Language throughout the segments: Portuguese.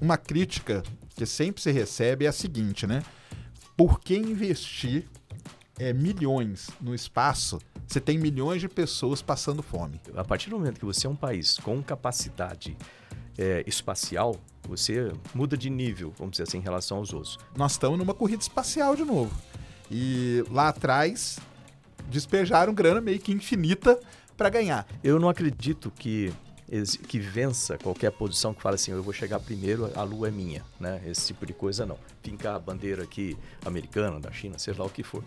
uma crítica que sempre se recebe é a seguinte, né? Por que investir é, milhões no espaço? Você tem milhões de pessoas passando fome. A partir do momento que você é um país com capacidade é, espacial, você muda de nível, vamos dizer assim, em relação aos outros. Nós estamos numa corrida espacial de novo. E lá atrás despejaram grana meio que infinita para ganhar. Eu não acredito que que vença qualquer posição que fale assim, eu vou chegar primeiro, a lua é minha, né? Esse tipo de coisa não. Fincar a bandeira aqui americana, da China, seja lá o que for.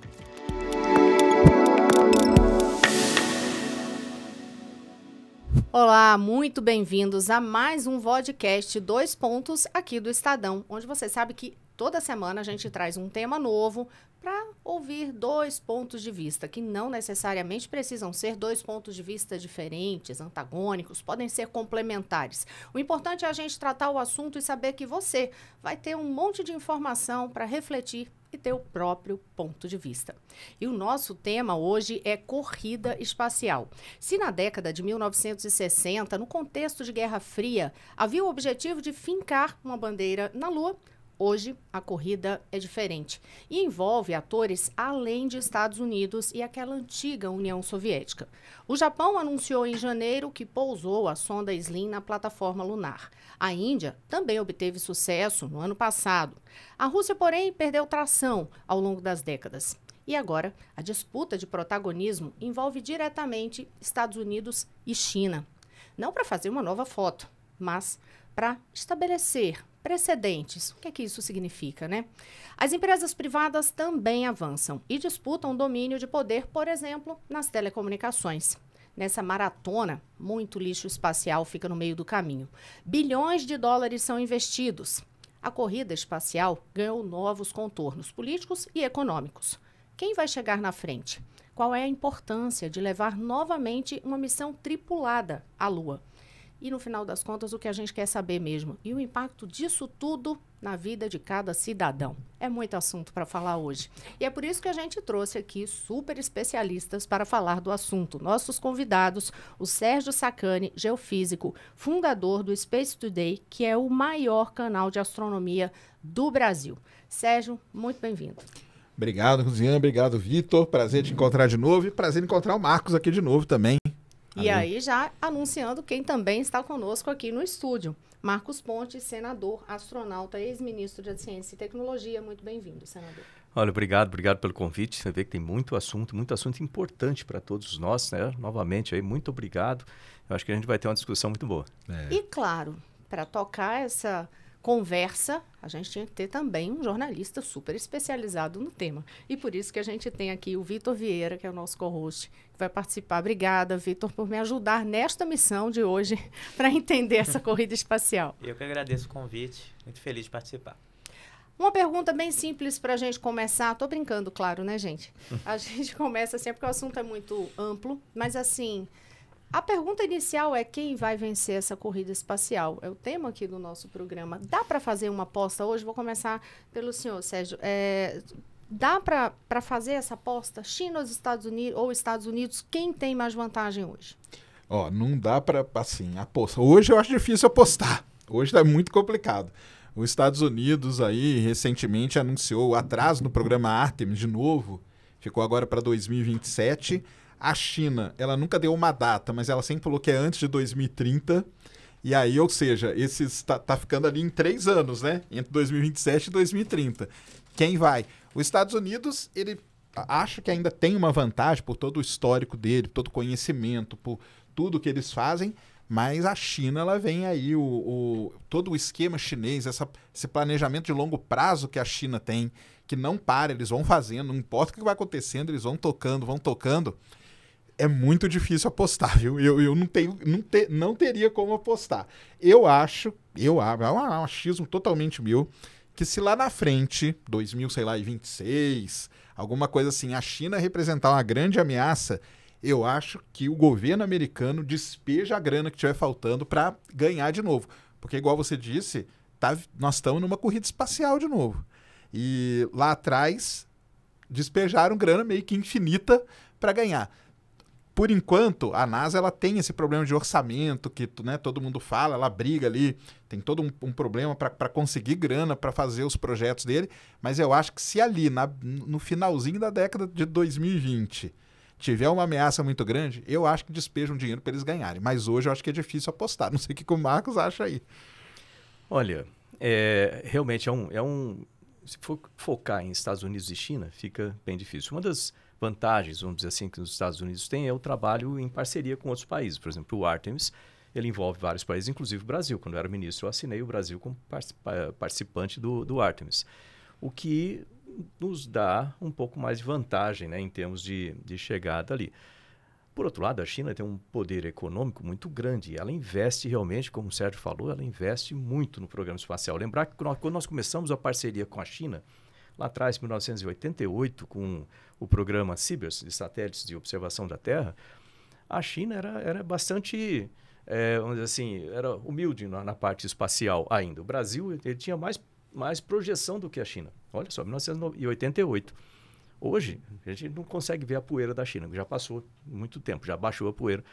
Olá, muito bem-vindos a mais um podcast Dois Pontos aqui do Estadão, onde você sabe que toda semana a gente traz um tema novo para ouvir dois pontos de vista, que não necessariamente precisam ser dois pontos de vista diferentes, antagônicos, podem ser complementares. O importante é a gente tratar o assunto e saber que você vai ter um monte de informação para refletir e ter o próprio ponto de vista. E o nosso tema hoje é corrida espacial. Se na década de 1960, no contexto de Guerra Fria, havia o objetivo de fincar uma bandeira na Lua, Hoje, a corrida é diferente e envolve atores além de Estados Unidos e aquela antiga União Soviética. O Japão anunciou em janeiro que pousou a sonda Slim na plataforma lunar. A Índia também obteve sucesso no ano passado. A Rússia, porém, perdeu tração ao longo das décadas. E agora, a disputa de protagonismo envolve diretamente Estados Unidos e China. Não para fazer uma nova foto, mas para estabelecer precedentes. O que é que isso significa, né? As empresas privadas também avançam e disputam domínio de poder, por exemplo, nas telecomunicações. Nessa maratona, muito lixo espacial fica no meio do caminho. Bilhões de dólares são investidos. A corrida espacial ganhou novos contornos políticos e econômicos. Quem vai chegar na frente? Qual é a importância de levar novamente uma missão tripulada à Lua? E no final das contas, o que a gente quer saber mesmo? E o impacto disso tudo na vida de cada cidadão. É muito assunto para falar hoje. E é por isso que a gente trouxe aqui super especialistas para falar do assunto. Nossos convidados, o Sérgio Sacani, geofísico, fundador do Space Today, que é o maior canal de astronomia do Brasil. Sérgio, muito bem-vindo. Obrigado, Rosiane. Obrigado, Vitor. Prazer te encontrar de novo e prazer em encontrar o Marcos aqui de novo também. E aí já anunciando quem também está conosco aqui no estúdio. Marcos Ponte, senador, astronauta, ex-ministro de Ciência e Tecnologia. Muito bem-vindo, senador. Olha, obrigado, obrigado pelo convite. Você vê que tem muito assunto, muito assunto importante para todos nós, né? Novamente aí, muito obrigado. Eu acho que a gente vai ter uma discussão muito boa. É. E claro, para tocar essa conversa, a gente tinha que ter também um jornalista super especializado no tema. E por isso que a gente tem aqui o Vitor Vieira, que é o nosso co-host, que vai participar. Obrigada, Vitor, por me ajudar nesta missão de hoje para entender essa corrida espacial. Eu que agradeço o convite, muito feliz de participar. Uma pergunta bem simples para a gente começar. Estou brincando, claro, né, gente? A gente começa sempre assim, é porque o assunto é muito amplo, mas assim, a pergunta inicial é quem vai vencer essa corrida espacial? É o tema aqui do nosso programa. Dá para fazer uma aposta hoje? Vou começar pelo senhor, Sérgio. É, dá para fazer essa aposta? China ou Estados Unidos, ou Estados Unidos, quem tem mais vantagem hoje? Ó, não dá para, assim, aposta. Hoje eu acho difícil apostar. Hoje está muito complicado. Os Estados Unidos aí recentemente anunciou atraso no programa Artemis de novo. Ficou agora para 2027 a China, ela nunca deu uma data, mas ela sempre falou que é antes de 2030. E aí, ou seja, esses tá, tá ficando ali em três anos, né? Entre 2027 e 2030. Quem vai? Os Estados Unidos, ele acha que ainda tem uma vantagem por todo o histórico dele, todo o conhecimento, por tudo que eles fazem, mas a China, ela vem aí, o, o todo o esquema chinês, essa, esse planejamento de longo prazo que a China tem, que não para, eles vão fazendo, não importa o que vai acontecendo, eles vão tocando, vão tocando é muito difícil apostar, viu? Eu, eu não tenho, não, te, não teria como apostar. Eu acho, eu acho, é, é um achismo totalmente meu, que se lá na frente, 2000, sei lá, e 26, alguma coisa assim, a China representar uma grande ameaça, eu acho que o governo americano despeja a grana que estiver faltando para ganhar de novo. Porque, igual você disse, tá, nós estamos numa corrida espacial de novo. E lá atrás, despejaram grana meio que infinita para ganhar por enquanto, a NASA ela tem esse problema de orçamento que né, todo mundo fala, ela briga ali, tem todo um, um problema para conseguir grana para fazer os projetos dele. Mas eu acho que se ali, na, no finalzinho da década de 2020, tiver uma ameaça muito grande, eu acho que despejam dinheiro para eles ganharem. Mas hoje eu acho que é difícil apostar. Não sei o que o Marcos acha aí. Olha, é, realmente é um, é um. Se for focar em Estados Unidos e China, fica bem difícil. Uma das vantagens, vamos dizer assim, que os Estados Unidos têm é o trabalho em parceria com outros países. Por exemplo, o Artemis, ele envolve vários países, inclusive o Brasil. Quando eu era ministro, eu assinei o Brasil como participante do, do Artemis. O que nos dá um pouco mais de vantagem né, em termos de, de chegada ali. Por outro lado, a China tem um poder econômico muito grande. Ela investe realmente, como o Sérgio falou, ela investe muito no programa espacial. Lembrar que quando nós começamos a parceria com a China, lá atrás, em 1988, com o programa CBERS, de satélites de observação da Terra, a China era, era bastante, é, vamos dizer assim, era humilde na, na, parte espacial ainda. O Brasil ele tinha mais, mais projeção do que a China. Olha só, 1988. Hoje, a gente não consegue ver a poeira da China, já passou muito tempo, já baixou a poeira.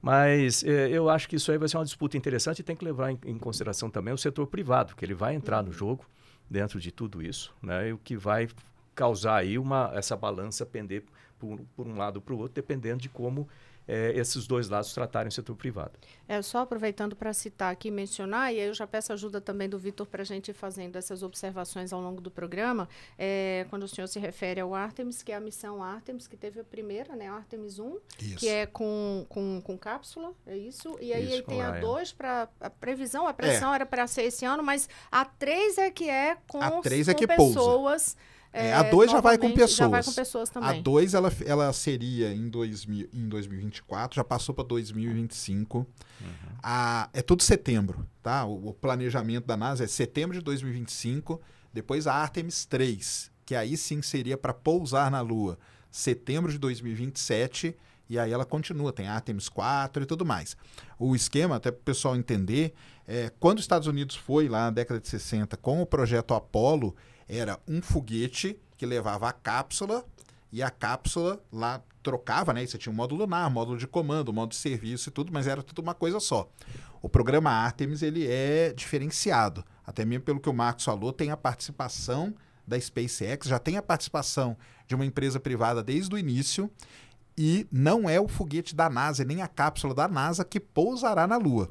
Mas é, eu acho que isso aí vai ser uma disputa interessante e tem que levar em, em, consideração também o setor privado, que ele vai entrar no uhum. jogo dentro de tudo isso, né? E o que vai causar aí uma, essa balança pender por, por um lado para o outro, dependendo de como é, esses dois lados tratarem o setor privado. É, só aproveitando para citar aqui, mencionar, e aí eu já peço ajuda também do Vitor para a gente ir fazendo essas observações ao longo do programa, é, quando o senhor se refere ao Artemis, que é a missão Artemis, que teve a primeira, né, Artemis 1, isso. que é com, com, com cápsula, é isso? E aí, isso, aí tem a 2 para a previsão, a é. pressão é. era para ser esse ano, mas a 3 é que é com, a três é que pessoas... Pousa é, a 2 já vai com pessoas. Já vai com pessoas também. A 2 ela, ela seria em, 2000, em 2024, já passou para 2025. Uhum. A, é tudo setembro, tá? O, o, planejamento da NASA é setembro de 2025, depois a Artemis 3, que aí sim seria para pousar na Lua, setembro de 2027. E aí ela continua, tem Artemis 4 e tudo mais. O esquema, até para o pessoal entender, é, quando os Estados Unidos foi lá na década de 60 com o projeto Apolo, era um foguete que levava a cápsula e a cápsula lá trocava, né? Você tinha um módulo lunar, módulo de comando, módulo de serviço e tudo, mas era tudo uma coisa só. O programa Artemis ele é diferenciado, até mesmo pelo que o Marcos falou, tem a participação da SpaceX, já tem a participação de uma empresa privada desde o início e não é o foguete da NASA nem a cápsula da NASA que pousará na Lua.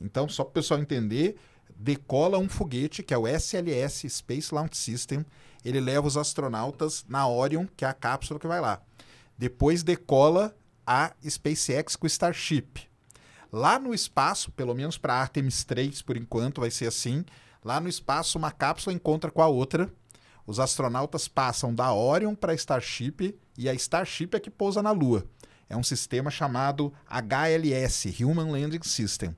Então, só para o pessoal entender, decola um foguete, que é o SLS Space Launch System. Ele leva os astronautas na Orion, que é a cápsula que vai lá. Depois decola a SpaceX com o Starship. Lá no espaço, pelo menos para Artemis 3 por enquanto vai ser assim, lá no espaço uma cápsula encontra com a outra. Os astronautas passam da Orion para Starship e a Starship é que pousa na Lua. É um sistema chamado HLS, Human Landing System.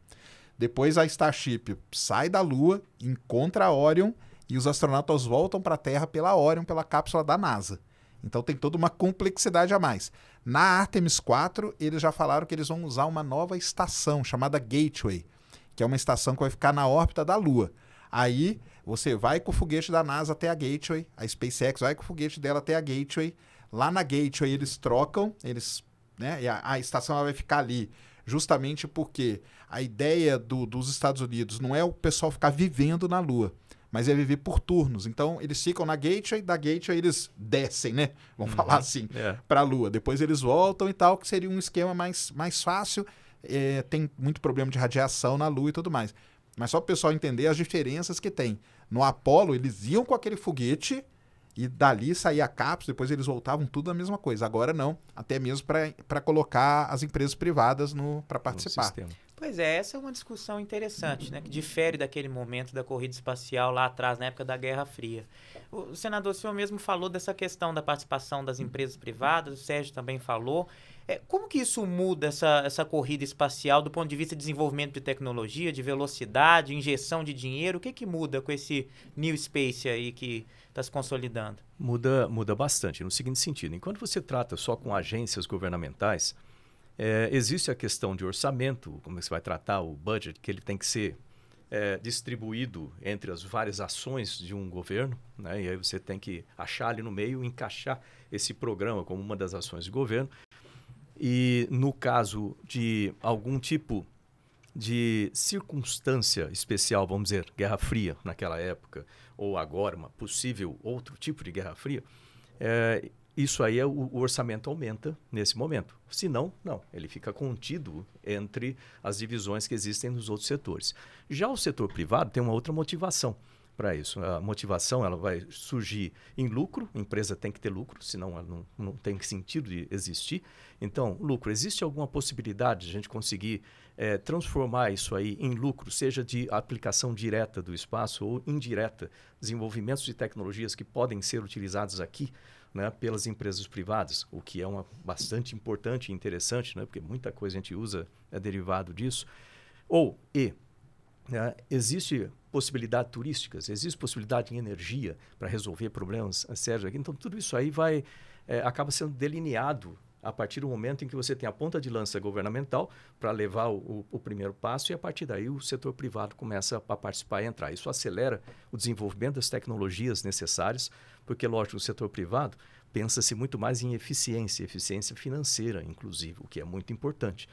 Depois a Starship sai da Lua, encontra a Orion e os astronautas voltam para a Terra pela Orion, pela cápsula da NASA. Então tem toda uma complexidade a mais. Na Artemis 4, eles já falaram que eles vão usar uma nova estação chamada Gateway, que é uma estação que vai ficar na órbita da Lua. Aí você vai com o foguete da NASA até a Gateway, a SpaceX vai com o foguete dela até a Gateway. Lá na Gateway eles trocam, eles, né, a, a estação vai ficar ali justamente porque a ideia do, dos Estados Unidos não é o pessoal ficar vivendo na Lua, mas é viver por turnos. Então eles ficam na gateway, da gateway eles descem, né? Vamos uhum. falar assim, é. para a Lua. Depois eles voltam e tal, que seria um esquema mais, mais fácil. É, tem muito problema de radiação na Lua e tudo mais. Mas só para o pessoal entender as diferenças que tem. No Apolo, eles iam com aquele foguete e dali saía a CAPES, depois eles voltavam tudo a mesma coisa. Agora não, até mesmo para colocar as empresas privadas para participar. Pois é, essa é uma discussão interessante, né? Que difere daquele momento da corrida espacial lá atrás, na época da Guerra Fria. O senador, o senhor mesmo falou dessa questão da participação das empresas privadas, o Sérgio também falou. É, como que isso muda essa, essa corrida espacial do ponto de vista de desenvolvimento de tecnologia, de velocidade, injeção de dinheiro? O que, que muda com esse New Space aí que está se consolidando? Muda, muda bastante, no seguinte sentido: enquanto você trata só com agências governamentais, é, existe a questão de orçamento, como é você vai tratar o budget, que ele tem que ser é, distribuído entre as várias ações de um governo, né? e aí você tem que achar ali no meio, encaixar esse programa como uma das ações do governo. E no caso de algum tipo de circunstância especial, vamos dizer, Guerra Fria naquela época, ou agora, uma possível outro tipo de Guerra Fria, é, isso aí é, o, o, orçamento aumenta nesse momento. Se não, não. Ele fica contido entre as divisões que existem nos outros setores. Já o setor privado tem uma outra motivação para isso. A motivação ela vai surgir em lucro, a empresa tem que ter lucro, senão ela não, não tem sentido de existir. Então, lucro, existe alguma possibilidade de a gente conseguir é, transformar isso aí em lucro, seja de aplicação direta do espaço ou indireta, desenvolvimentos de tecnologias que podem ser utilizados aqui né, pelas empresas privadas, o que é uma bastante importante e interessante, né, porque muita coisa a gente usa é derivado disso. Ou, e, né, existe Possibilidades turísticas, existe possibilidade em energia para resolver problemas eh, sérios aqui. Então, tudo isso aí vai é, acaba sendo delineado a partir do momento em que você tem a ponta de lança governamental para levar o, o, o, primeiro passo e a partir daí o setor privado começa a participar e entrar. Isso acelera o desenvolvimento das tecnologias necessárias, porque, lógico, o setor privado pensa-se muito mais em eficiência, eficiência financeira, inclusive, o que é muito importante.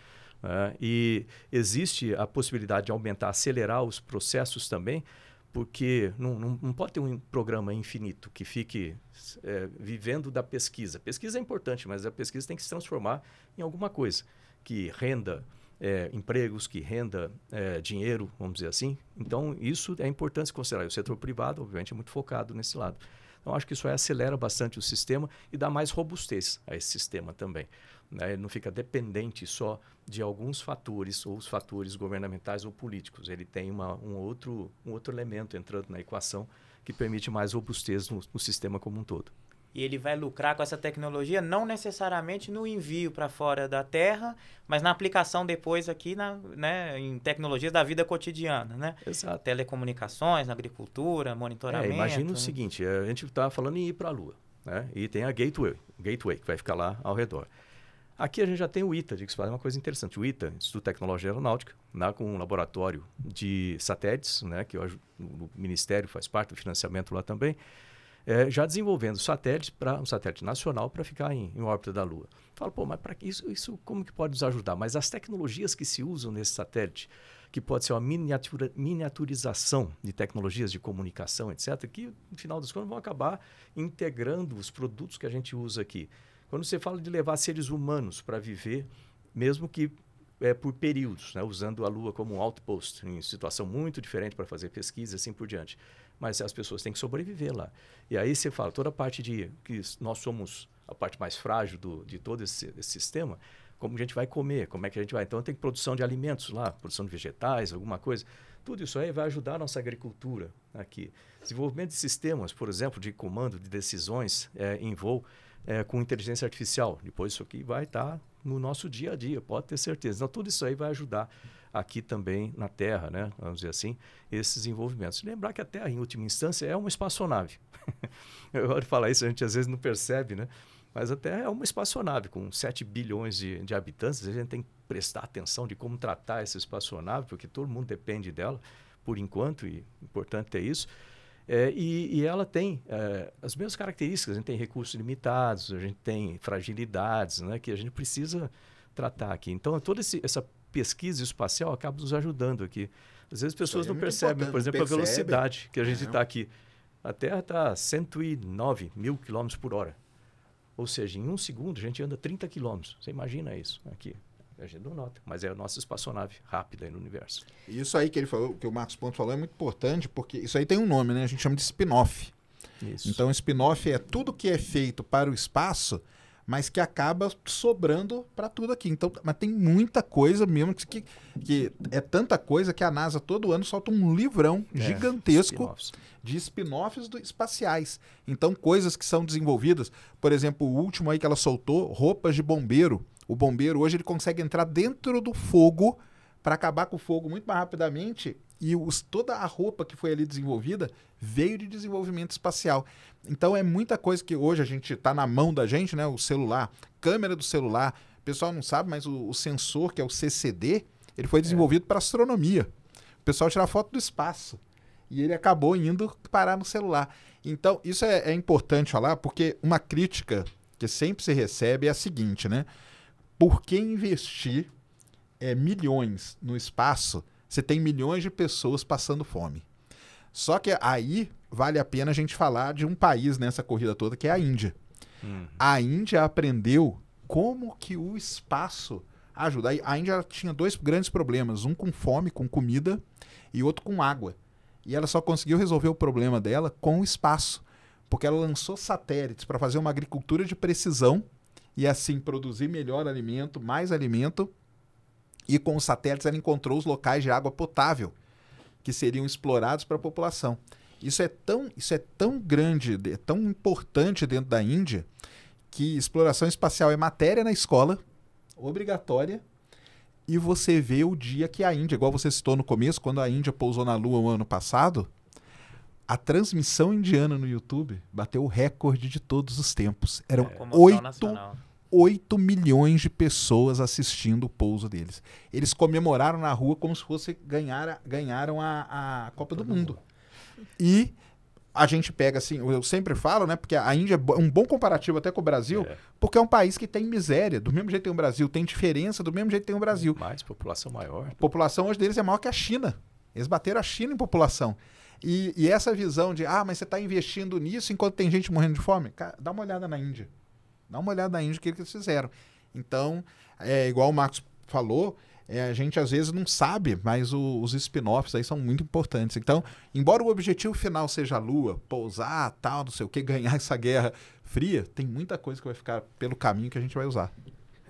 Né? E existe a possibilidade de aumentar, acelerar os processos também, porque não, não, não pode ter um programa infinito que fique é, vivendo da pesquisa. Pesquisa é importante, mas a pesquisa tem que se transformar em alguma coisa que renda. É, empregos, que renda é, dinheiro, vamos dizer assim. Então, isso é importante se considerar. O setor privado, obviamente, é muito focado nesse lado. Então, acho que isso aí acelera bastante o sistema e dá mais robustez a esse sistema também. Né? Ele não fica dependente só de alguns fatores, ou os fatores governamentais ou políticos. Ele tem uma, um, outro, um outro elemento entrando na equação que permite mais robustez no, no sistema como um todo e ele vai lucrar com essa tecnologia, não necessariamente no envio para fora da Terra, mas na aplicação depois aqui na, né, em tecnologias da vida cotidiana, né? Exato. Telecomunicações, agricultura, monitoramento. É, imagina o né? seguinte, eh, a gente está falando em ir para a Lua, né? E tem a Gateway, Gateway que vai ficar lá ao redor. Aqui a gente já tem o ITA, que se faz uma coisa interessante. O ITA, Instituto de Tecnologia Aeronáutica, né, com um laboratório de satélites, né, que o, o Ministério faz parte do financiamento lá também, é, já desenvolvendo satélites para um satélite nacional para ficar em, em, órbita da Lua. Fala, pô, mas para isso, isso como que pode nos ajudar? Mas as tecnologias que se usam nesse satélite, que pode ser uma miniatura, miniaturização de tecnologias de comunicação, etc., que no final das contas vão acabar integrando os produtos que a gente usa aqui. Quando você fala de levar seres humanos para viver, mesmo que é, por períodos, né? usando a Lua como um outpost, em situação muito diferente para fazer pesquisa e assim por diante. Mas as pessoas têm que sobreviver lá. E aí você fala, toda a parte de que nós somos a parte mais frágil do, de todo esse, esse sistema, como a gente vai comer, como é que a gente vai. Então tem produção de alimentos lá, produção de vegetais, alguma coisa. Tudo isso aí vai ajudar a nossa agricultura aqui. Desenvolvimento de sistemas, por exemplo, de comando de decisões é, em voo, é, com inteligência artificial. Depois isso aqui vai estar tá no nosso dia a dia, pode ter certeza. Então, tudo isso aí vai ajudar aqui também na Terra, né? vamos dizer assim, esses envolvimentos. Lembrar que a Terra, em última instância, é uma espaçonave. Eu gosto de falar isso, a gente às vezes não percebe, né? Mas a Terra é uma espaçonave com 7 bilhões de, de habitantes. A gente tem que prestar atenção de como tratar essa espaçonave, porque todo mundo depende dela, por enquanto, e é importante ter isso. É, e, e, ela tem é, as mesmas características. A gente tem recursos limitados, a gente tem fragilidades, né, que a gente precisa tratar aqui. Então, toda esse, essa pesquisa espacial acaba nos ajudando aqui. Às vezes as pessoas é não percebem, por exemplo, percebe. a velocidade que a gente está é. aqui. A Terra está a 109 mil quilômetros por hora. Ou seja, em um segundo a gente anda 30 quilômetros. Você imagina isso aqui. A gente não nota, mas é a nossa espaçonave rápida no universo. Isso aí que ele falou, que o Marcos Ponto falou, é muito importante, porque isso aí tem um nome, né? A gente chama de spin-off. Então, spin-off é tudo que é feito para o espaço, mas que acaba sobrando para tudo aqui. Então, mas tem muita coisa mesmo que, que é tanta coisa que a NASA todo ano solta um livrão é, gigantesco spin de spin-offs espaciais. Então, coisas que são desenvolvidas, por exemplo, o último aí que ela soltou, roupas de bombeiro o bombeiro hoje ele consegue entrar dentro do fogo para acabar com o fogo muito mais rapidamente e os, toda a roupa que foi ali desenvolvida veio de desenvolvimento espacial. Então é muita coisa que hoje a gente está na mão da gente, né? O celular, câmera do celular. O pessoal não sabe, mas o, o sensor, que é o CCD, ele foi é. desenvolvido é. para astronomia. O pessoal tira foto do espaço. E ele acabou indo parar no celular. Então, isso é, é importante falar, porque uma crítica que sempre se recebe é a seguinte, né? por que investir é, milhões no espaço se tem milhões de pessoas passando fome? Só que aí vale a pena a gente falar de um país nessa corrida toda que é a Índia. Uhum. A Índia aprendeu como que o espaço ajuda. A Índia tinha dois grandes problemas, um com fome, com comida, e outro com água. E ela só conseguiu resolver o problema dela com o espaço, porque ela lançou satélites para fazer uma agricultura de precisão e assim produzir melhor alimento, mais alimento. E com os satélites ela encontrou os locais de água potável que seriam explorados para a população. Isso é tão, isso é tão grande, é tão importante dentro da Índia que exploração espacial é matéria na escola, obrigatória, e você vê o dia que a Índia, igual você citou no começo, quando a Índia pousou na Lua o ano passado, a transmissão indiana no YouTube bateu o recorde de todos os tempos. Eram é, 8, 8 milhões de pessoas assistindo o pouso deles. Eles comemoraram na rua como se fosse ganhar, ganharam a, a Copa Todo do mundo. mundo. E a gente pega assim, eu sempre falo, né? Porque a Índia é um bom comparativo até com o Brasil, é. porque é um país que tem miséria. Do mesmo jeito tem o Brasil, tem diferença, do mesmo jeito tem o Brasil. Mais, população maior. A população hoje deles é maior que a China. Eles bateram a China em população. E, e essa visão de, ah, mas você está investindo nisso enquanto tem gente morrendo de fome? Cara, dá uma olhada na Índia. Dá uma olhada na Índia, o que eles fizeram. Então, é igual o Marcos falou, é, a gente às vezes não sabe, mas o, os spin-offs aí são muito importantes. Então, embora o objetivo final seja a Lua, pousar, tal, não sei o que, ganhar essa guerra fria, tem muita coisa que vai ficar pelo caminho que a gente vai usar.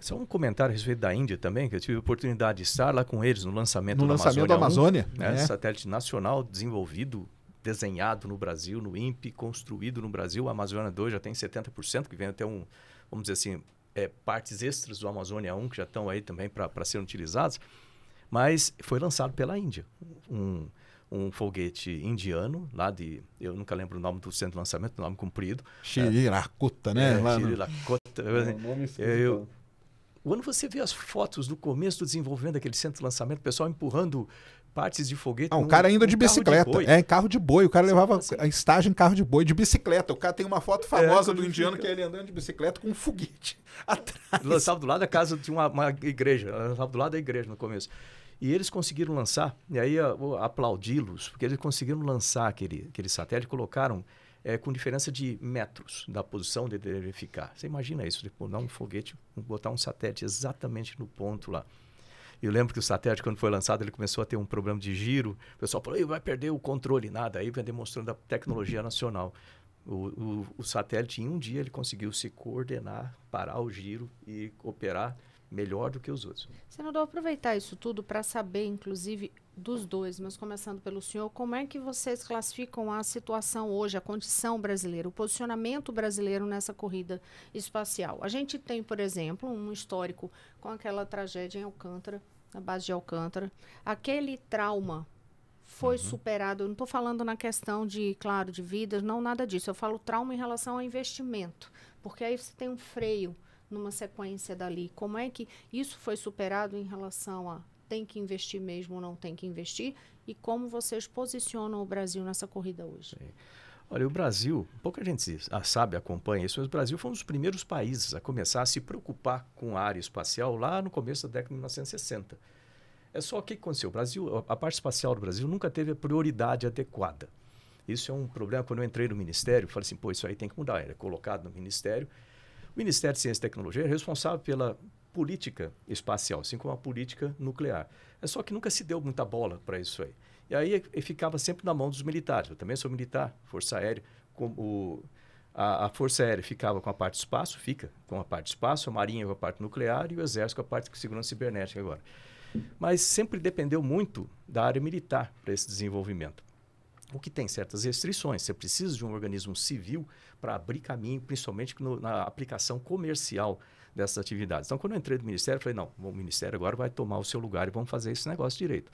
Só é um comentário a respeito da Índia também, que eu tive a oportunidade de estar lá com eles no lançamento no da lançamento Amazônia. No lançamento da Amazônia. 1, é. Né? Né, satélite nacional desenvolvido, desenhado no Brasil, no INPE, construído no Brasil. A Amazônia 2 já tem 70%, que vem até um, vamos dizer assim, é, partes extras do Amazônia 1 que já estão aí também para serem utilizadas. Mas foi lançado pela Índia. Um, um foguete indiano, lá de. Eu nunca lembro o nome do centro de lançamento, nome comprido. Shirakota, né? É, Shirakota. No... É, eu, quando você vê as fotos do começo do desenvolvimento daquele centro de lançamento, o pessoal empurrando partes de foguete. Ah, um cara ainda de bicicleta. De é, em carro de boi. O cara Você levava assim. a estágio em carro de boi, de bicicleta. O cara tem uma foto é, famosa é, do indiano que é ele andando de bicicleta com um foguete atrás. Lançava do lado da casa de uma, uma igreja. Lançava do lado da igreja no começo. E eles conseguiram lançar, e aí ah, aplaudi-los, porque eles conseguiram lançar aquele, aquele satélite, colocaram é, com diferença de metros da posição de deve ficar. Você imagina isso, tipo, dar um foguete, botar um satélite exatamente no ponto lá. Eu lembro que o satélite, quando foi lançado, ele começou a ter um problema de giro. O pessoal falou, vai perder o controle, nada. Aí vem demonstrando a tecnologia nacional. O, o, o satélite, em um dia, ele conseguiu se coordenar, parar o giro e operar melhor do que os outros. Senador, aproveitar isso tudo para saber, inclusive, dos dois, mas começando pelo senhor, como é que vocês classificam a situação hoje, a condição brasileira, o posicionamento brasileiro nessa corrida espacial? A gente tem, por exemplo, um histórico com aquela tragédia em Alcântara, na base de Alcântara, aquele trauma foi uhum. superado. Eu não estou falando na questão de, claro, de vidas, não nada disso. Eu falo trauma em relação ao investimento, porque aí você tem um freio numa sequência dali? Como é que isso foi superado em relação a tem que investir mesmo ou não tem que investir? E como vocês posicionam o Brasil nessa corrida hoje? Sim. Olha, o Brasil, pouca gente ah, sabe, acompanha isso, mas o Brasil foi um dos primeiros países a começar a se preocupar com a área espacial lá no começo da década de 1960. É só o que aconteceu. O Brasil, a parte espacial do Brasil nunca teve a prioridade adequada. Isso é um problema. Quando eu entrei no Ministério, falei assim, pô, isso aí tem que mudar. Era é colocado no Ministério o Ministério de Ciência e Tecnologia é responsável pela política espacial, assim como a política nuclear. É só que nunca se deu muita bola para isso aí. E aí e ficava sempre na mão dos militares. Eu também sou militar, Força Aérea. O, a, a, Força Aérea ficava com a parte do espaço, fica com a parte do espaço, a Marinha com a parte nuclear e o Exército com a parte de segurança cibernética agora. Mas sempre dependeu muito da área militar para esse desenvolvimento o que tem certas restrições. Você precisa de um organismo civil para abrir caminho, principalmente no, na aplicação comercial dessas atividades. Então, quando eu entrei no Ministério, eu falei, não, o Ministério agora vai tomar o seu lugar e vamos fazer esse negócio direito.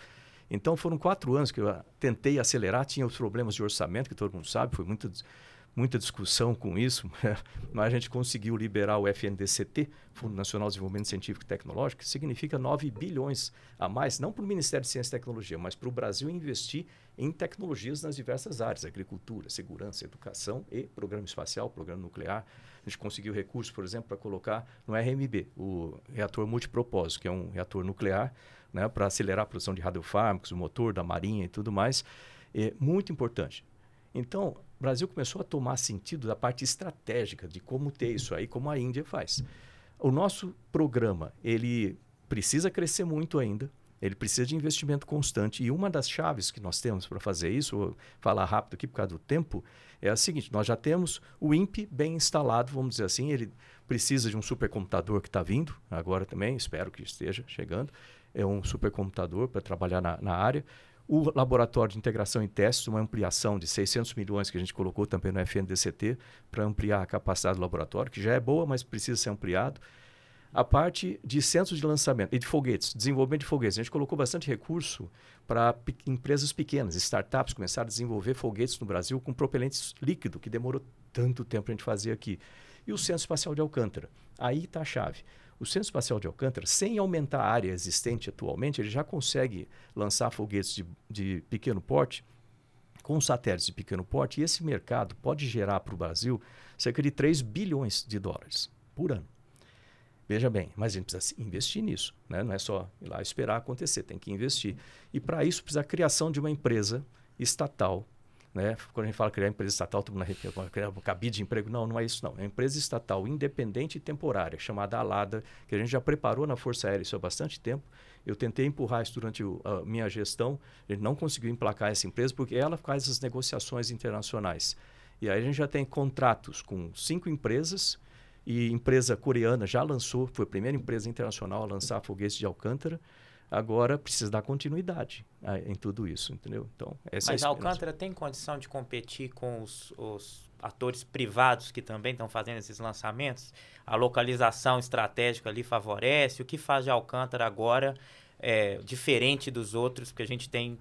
Então, foram quatro anos que eu tentei acelerar, tinha os problemas de orçamento, que todo mundo sabe, foi muito muita discussão com isso, mas a gente conseguiu liberar o FNDCT, Fundo Nacional de Desenvolvimento Científico e Tecnológico, que significa 9 bilhões a mais, não para o Ministério de Ciência e Tecnologia, mas para o Brasil investir em tecnologias nas diversas áreas, agricultura, segurança, educação e programa espacial, programa nuclear. A gente conseguiu recursos, por exemplo, para colocar no RMB, o reator multipropósito, que é um reator nuclear, né, para acelerar a produção de radiofármacos, o motor da marinha e tudo mais. É muito importante. Então, o Brasil começou a tomar sentido da parte estratégica de como ter isso aí, como a Índia faz. O nosso programa, ele precisa crescer muito ainda, ele precisa de investimento constante. E uma das chaves que nós temos para fazer isso, vou falar rápido aqui por causa do tempo, é a seguinte: nós já temos o INPE bem instalado, vamos dizer assim. Ele precisa de um supercomputador que está vindo agora também, espero que esteja chegando. É um supercomputador para trabalhar na, na área. O laboratório de integração e testes, uma ampliação de 600 milhões que a gente colocou também no FNDCT para ampliar a capacidade do laboratório, que já é boa, mas precisa ser ampliado. A parte de centros de lançamento e de foguetes, desenvolvimento de foguetes. A gente colocou bastante recurso para pe empresas pequenas, startups começar a desenvolver foguetes no Brasil com propelentes líquido, que demorou tanto tempo para a gente fazer aqui. E o Centro Espacial de Alcântara. Aí está a chave. O Centro Espacial de Alcântara, sem aumentar a área existente atualmente, ele já consegue lançar foguetes de, de pequeno porte com satélites de pequeno porte. E esse mercado pode gerar para o Brasil cerca de 3 bilhões de dólares por ano. Veja bem, mas a gente precisa investir nisso. Né? Não é só ir lá esperar acontecer, tem que investir. E para isso precisa a criação de uma empresa estatal né? Quando a gente fala criar empresa estatal, todo mundo arrepia, criar um cabide de emprego. Não, não é isso não. É uma empresa estatal independente e temporária, chamada Alada, que a gente já preparou na Força Aérea isso há bastante tempo. Eu tentei empurrar isso durante a minha gestão, a gente não conseguiu emplacar essa empresa porque ela faz as negociações internacionais. E aí a gente já tem contratos com cinco empresas e empresa coreana já lançou, foi a primeira empresa internacional a lançar foguetes de Alcântara. Agora precisa dar continuidade a, ah, em tudo isso, entendeu? Então, essa Mas é a Alcântara tem condição de competir com os, os atores privados que também estão fazendo esses lançamentos? A localização estratégica ali favorece? O que faz a Alcântara agora é, diferente dos outros? Porque a gente tem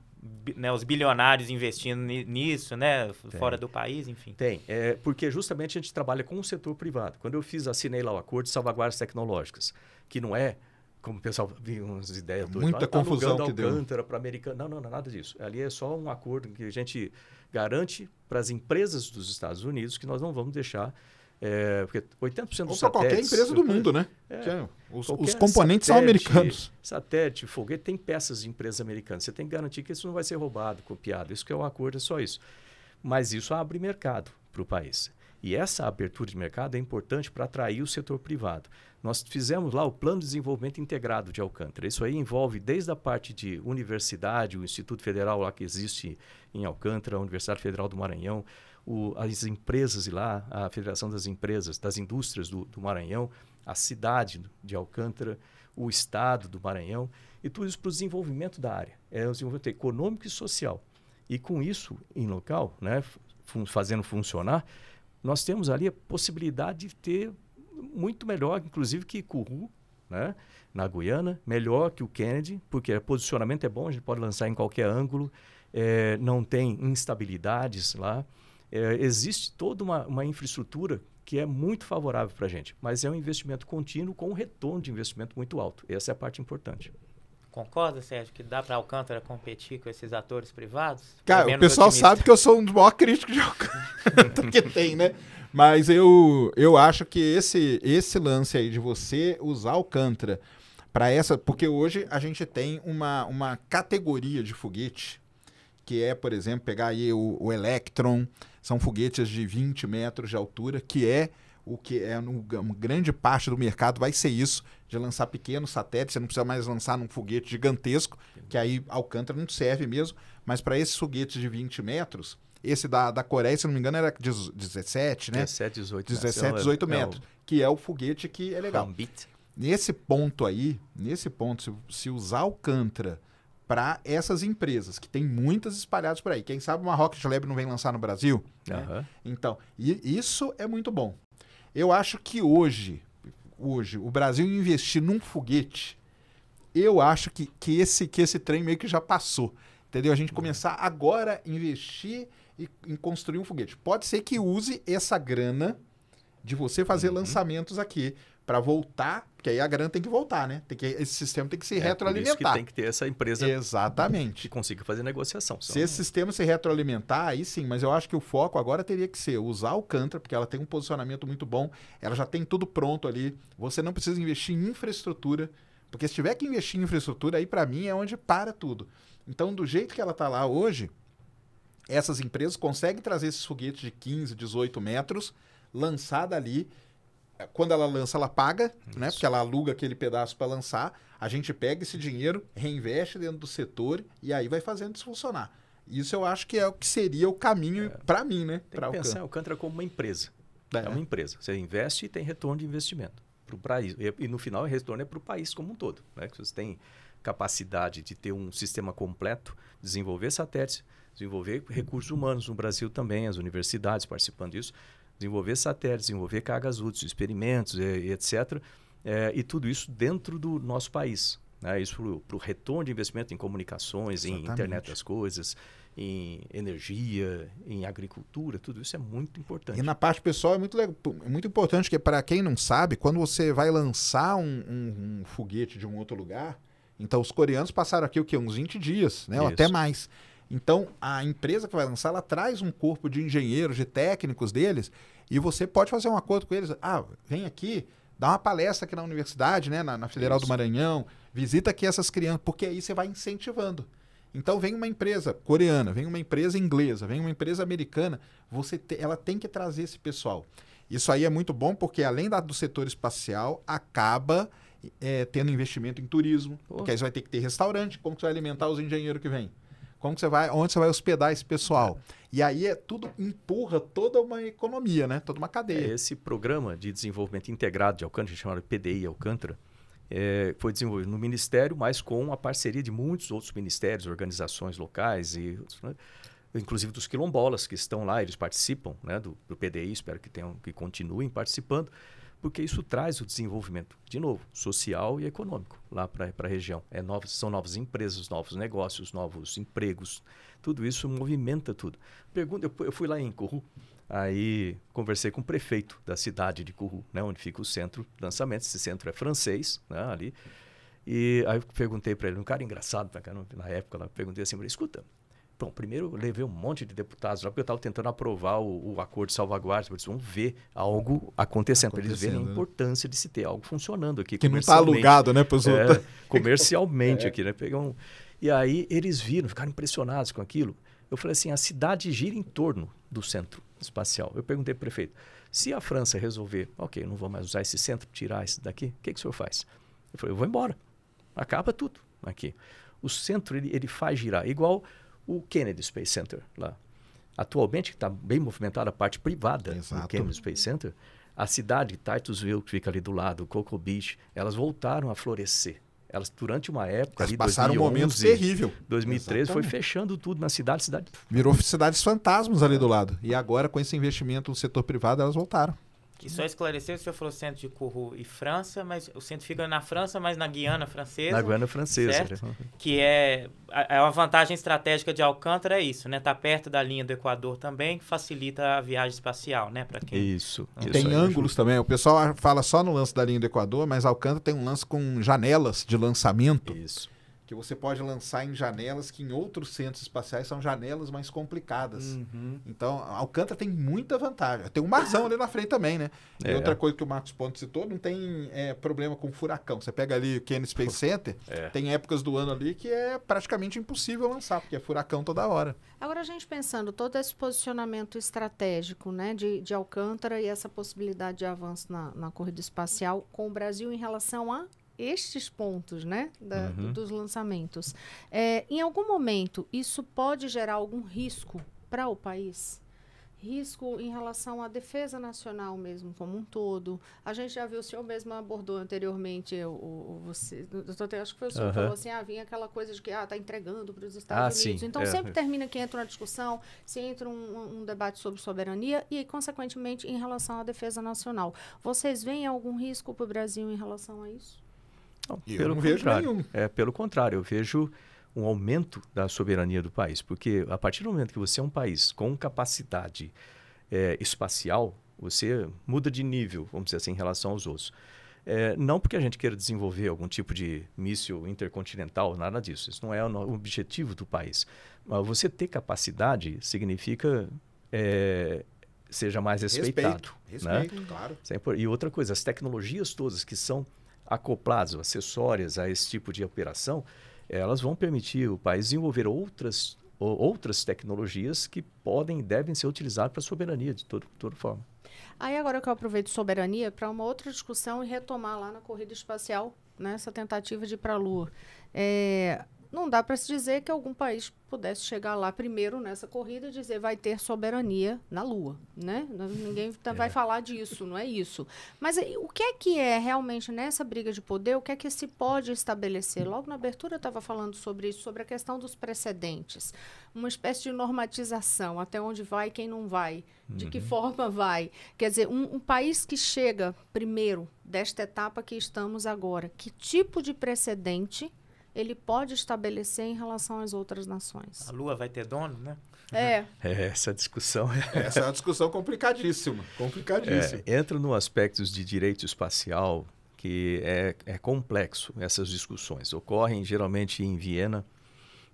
né, os bilionários investindo nisso, né, tem. fora do país, enfim. Tem, é, porque justamente a gente trabalha com o setor privado. Quando eu fiz, assinei lá o acordo de salvaguardas tecnológicas, que não é como o pessoal viu umas ideias é doidas. Muita tá confusão que Alcântara deu. Americano. Não, não, não, nada disso. Ali é só um acordo que a gente garante para as empresas dos Estados Unidos que nós não vamos deixar é, porque 80% dos Ou satélites... qualquer empresa do mundo, né? É, é os, os, componentes satélite, são americanos. Satélite, foguete, tem peças de empresas americanas. Você tem que garantir que isso não vai ser roubado, copiado. Isso que é o acordo, é só isso. Mas isso abre mercado para o país. E essa abertura de mercado é importante para atrair o setor privado. Nós fizemos lá o Plano de Desenvolvimento Integrado de Alcântara. Isso aí envolve desde a parte de universidade, o Instituto Federal lá que existe em Alcântara, a Universidade Federal do Maranhão, o, as empresas lá, a Federação das Empresas, das Indústrias do, do Maranhão, a cidade de Alcântara, o estado do Maranhão, e tudo isso para o desenvolvimento da área. É o desenvolvimento econômico e social. E com isso, em local, né, fun fazendo funcionar, nós temos ali a possibilidade de ter muito melhor, inclusive, que Curu, né? na Guiana, melhor que o Kennedy, porque o posicionamento é bom, a gente pode lançar em qualquer ângulo, é, não tem instabilidades lá. É, existe toda uma, uma infraestrutura que é muito favorável para a gente, mas é um investimento contínuo com um retorno de investimento muito alto. Essa é a parte importante. Concorda, Sérgio, que dá para Alcântara competir com esses atores privados? Cara, o pessoal otimista. sabe que eu sou um dos maiores críticos de Alcântara que tem, né? Mas eu, eu acho que esse, esse lance aí de você usar Alcântara para essa. Porque hoje a gente tem uma, uma categoria de foguete, que é, por exemplo, pegar aí o, o Electron, são foguetes de 20 metros de altura, que é o que é no, uma grande parte do mercado vai ser isso, de lançar pequenos satélites, você não precisa mais lançar num foguete gigantesco, que aí Alcântara não serve mesmo, mas para esses foguetes de 20 metros, esse da, da Coreia, se não me engano, era 17, né? 17, 18. 17, 18 metros, é o... que é o foguete que é legal. Rambit. Nesse ponto aí, nesse ponto, se, se usar Alcântara para essas empresas, que tem muitas espalhadas por aí. Quem sabe uma Rocket Lab não vem lançar no Brasil? Uhum. Né? Então, isso é muito bom. Eu acho que hoje, hoje, o Brasil investir num foguete, eu acho que, que, esse, que esse trem meio que já passou. Entendeu? A gente é. começar agora a investir e, em construir um foguete. Pode ser que use essa grana de você fazer uhum. lançamentos aqui para voltar, porque aí a grana tem que voltar, né? Tem que, esse sistema tem que se é, retroalimentar. Por isso que tem que ter essa empresa Exatamente. que consiga fazer negociação. Se esse sistema se retroalimentar, aí sim, mas eu acho que o foco agora teria que ser usar o Cantra, porque ela tem um posicionamento muito bom, ela já tem tudo pronto ali. Você não precisa investir em infraestrutura, porque se tiver que investir em infraestrutura, aí para mim é onde para tudo. Então, do jeito que ela está lá hoje, essas empresas conseguem trazer esses foguetes de 15, 18 metros, lançar dali quando ela lança, ela paga, né? Isso. né? Porque ela aluga aquele pedaço para lançar. A gente pega esse dinheiro, reinveste dentro do setor e aí vai fazendo isso funcionar. Isso eu acho que é o que seria o caminho é, para mim, né? Tem que pensar o Cantra como uma empresa. É. é. uma empresa. Você investe e tem retorno de investimento para o país. E, e, no final, o retorno é para o país como um todo. Né? Você tem capacidade de ter um sistema completo, desenvolver satélites, desenvolver recursos humanos no Brasil também, as universidades participando disso desenvolver satélites, desenvolver cargas úteis, experimentos, eh, e, etc. É, eh, e tudo isso dentro do nosso país. Né? Isso para o retorno de investimento em comunicações, Exatamente. em internet das coisas, em energia, em agricultura, tudo isso é muito importante. E na parte pessoal é muito, é muito importante, que para quem não sabe, quando você vai lançar um, um, um, foguete de um outro lugar, então os coreanos passaram aqui o quê? Uns 20 dias, né? ou até mais. Então, a empresa que vai lançar, ela traz um corpo de engenheiros, de técnicos deles, e você pode fazer um acordo com eles. Ah, vem aqui, dá uma palestra aqui na universidade, né, na, na Federal Isso. do Maranhão, visita aqui essas crianças, porque aí você vai incentivando. Então, vem uma empresa coreana, vem uma empresa inglesa, vem uma empresa americana, você te, ela tem que trazer esse pessoal. Isso aí é muito bom porque, além da, do setor espacial, acaba é, tendo investimento em turismo, Pô. porque aí você vai ter que ter restaurante, como que você vai alimentar os engenheiros que vêm? Como que você vai, onde você vai hospedar esse pessoal? E aí é tudo empurra toda uma economia, né? Toda uma cadeia. É, esse programa de desenvolvimento integrado de Alcântara, chamado PDI Alcântara, é, foi desenvolvido no Ministério, mas com a parceria de muitos outros ministérios, organizações locais e né? inclusive dos quilombolas que estão lá, eles participam né, do, do PDI, espero que tenham que continuem participando porque isso traz o desenvolvimento, de novo, social e econômico lá para a região. É novos, são novas empresas, novos negócios, novos empregos. Tudo isso movimenta tudo. Pergunta, eu, eu fui lá em Curru, aí conversei com o prefeito da cidade de Curru, né, onde fica o centro de lançamento. Esse centro é francês, né, ali. E aí eu perguntei para ele, um cara engraçado na época, lá, perguntei assim, escuta, Bom, primeiro eu levei um monte de deputados lá, porque eu estava tentando aprovar o, o, acordo de salvaguarda. Eles vão ver algo acontecendo, para eles verem né? a importância de se ter algo funcionando aqui. Que não está alugado, né? pessoal, é, outros. comercialmente é. aqui, né? Pegam E aí eles viram, ficaram impressionados com aquilo. Eu falei assim, a cidade gira em torno do centro espacial. Eu perguntei para o prefeito, se a França resolver, ok, não vou mais usar esse centro, tirar esse daqui, o que, que o senhor faz? Eu falei, eu vou embora. Acaba tudo aqui. O centro, ele, ele faz girar. Igual o Kennedy Space Center lá. Atualmente está bem movimentada a parte privada Exato. do Kennedy Space Center. A cidade de Titusville, que fica ali do lado, Cocoa Beach, elas voltaram a florescer. Elas, durante uma época. Elas ali, passaram 2011, um momento terrível. 2013 Exatamente. foi fechando tudo na cidade. cidade... Virou cidades fantasmas ali do lado. E agora, com esse investimento no setor privado, elas voltaram. Que só esclarecer, o senhor falou centro de Kourou e França, mas o centro fica na França, mas na Guiana Francesa. Na Guiana Francesa. Certo? Né? Que é, é uma vantagem estratégica de Alcântara, é isso, né? Tá perto da linha do Equador também, facilita a viagem espacial, né? Para quem... Isso. Não, tem ângulos também. O pessoal fala só no lance da linha do Equador, mas Alcântara tem um lance com janelas de lançamento. Isso que você pode lançar em janelas que em outros centros espaciais são janelas mais complicadas. Uhum. Então, a Alcântara tem muita vantagem. Tem um marzão ali na frente também, né? É. E outra coisa que o Marcos Pontes citou, não tem é, problema com furacão. Você pega ali o Kennedy Space Center, é. tem épocas do ano ali que é praticamente impossível lançar, porque é furacão toda hora. Agora, a gente pensando todo esse posicionamento estratégico né, de, de Alcântara e essa possibilidade de avanço na, na corrida espacial com o Brasil em relação a estes pontos, né, da, uhum. dos lançamentos. É, em algum momento, isso pode gerar algum risco para o país? risco em relação à defesa nacional mesmo como um todo. A gente já viu, o senhor mesmo abordou anteriormente, eu, você, doutor, acho que foi o senhor uhum. que falou assim, ah, vinha aquela coisa de que está ah, tá entregando para os Estados ah, Unidos. Sim. Então, é. sempre termina que entra uma discussão, se entra um, um, debate sobre soberania e, consequentemente, em relação à defesa nacional. Vocês veem algum risco para o Brasil em relação a isso? Não, eu pelo não vejo contrário. Nenhum. É, pelo contrário, eu vejo um aumento da soberania do país, porque a partir do momento que você é um país com capacidade é, espacial, você muda de nível, vamos dizer assim, em relação aos outros. É, não porque a gente queira desenvolver algum tipo de míssil intercontinental, nada disso. Isso não é o objetivo do país. Mas você ter capacidade significa é, seja mais respeitado. Respeito, né? respeito claro. E outra coisa, as tecnologias todas que são acoplados, acessórias a esse tipo de operação, elas vão permitir o país desenvolver outras, outras tecnologias que podem e devem ser utilizadas para a soberania, de toda, toda forma. Aí agora que eu aproveito soberania para uma outra discussão e retomar lá na corrida espacial, nessa né, tentativa de ir para a Lua. É, não dá para se dizer que algum país pudesse chegar lá primeiro nessa corrida e dizer vai ter soberania na Lua, né? Ninguém tá, é. vai falar disso, não é isso. Mas o que é que é realmente nessa briga de poder? O que é que se pode estabelecer? Logo na abertura eu estava falando sobre isso, sobre a questão dos precedentes, uma espécie de normatização, até onde vai, quem não vai, de uhum. que forma vai. Quer dizer, um, um país que chega primeiro desta etapa que estamos agora, que tipo de precedente ele pode estabelecer em relação às outras nações. A Lua vai ter dono, né? É. é essa discussão é... Essa é uma discussão complicadíssima. Complicadíssima. É, entra no aspecto de direito espacial, que é, é complexo essas discussões. Ocorrem geralmente em Viena,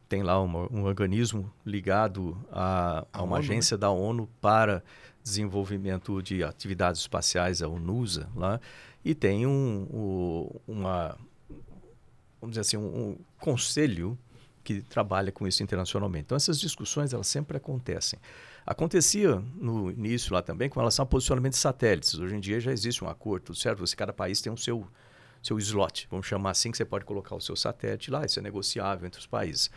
tem lá uma, um organismo ligado a, a, a uma ONU, agência né? da ONU para desenvolvimento de atividades espaciais, a UNUSA, lá, e tem um, um, uma, vamos dizer assim, um, um conselho que trabalha com isso internacionalmente. Então, essas discussões elas sempre acontecem. Acontecia no início lá também com relação ao posicionamento de satélites. Hoje em dia já existe um acordo, tudo certo? Você, cada país tem o um seu, seu slot, vamos chamar assim, que você pode colocar o seu satélite lá, isso é negociável entre os países.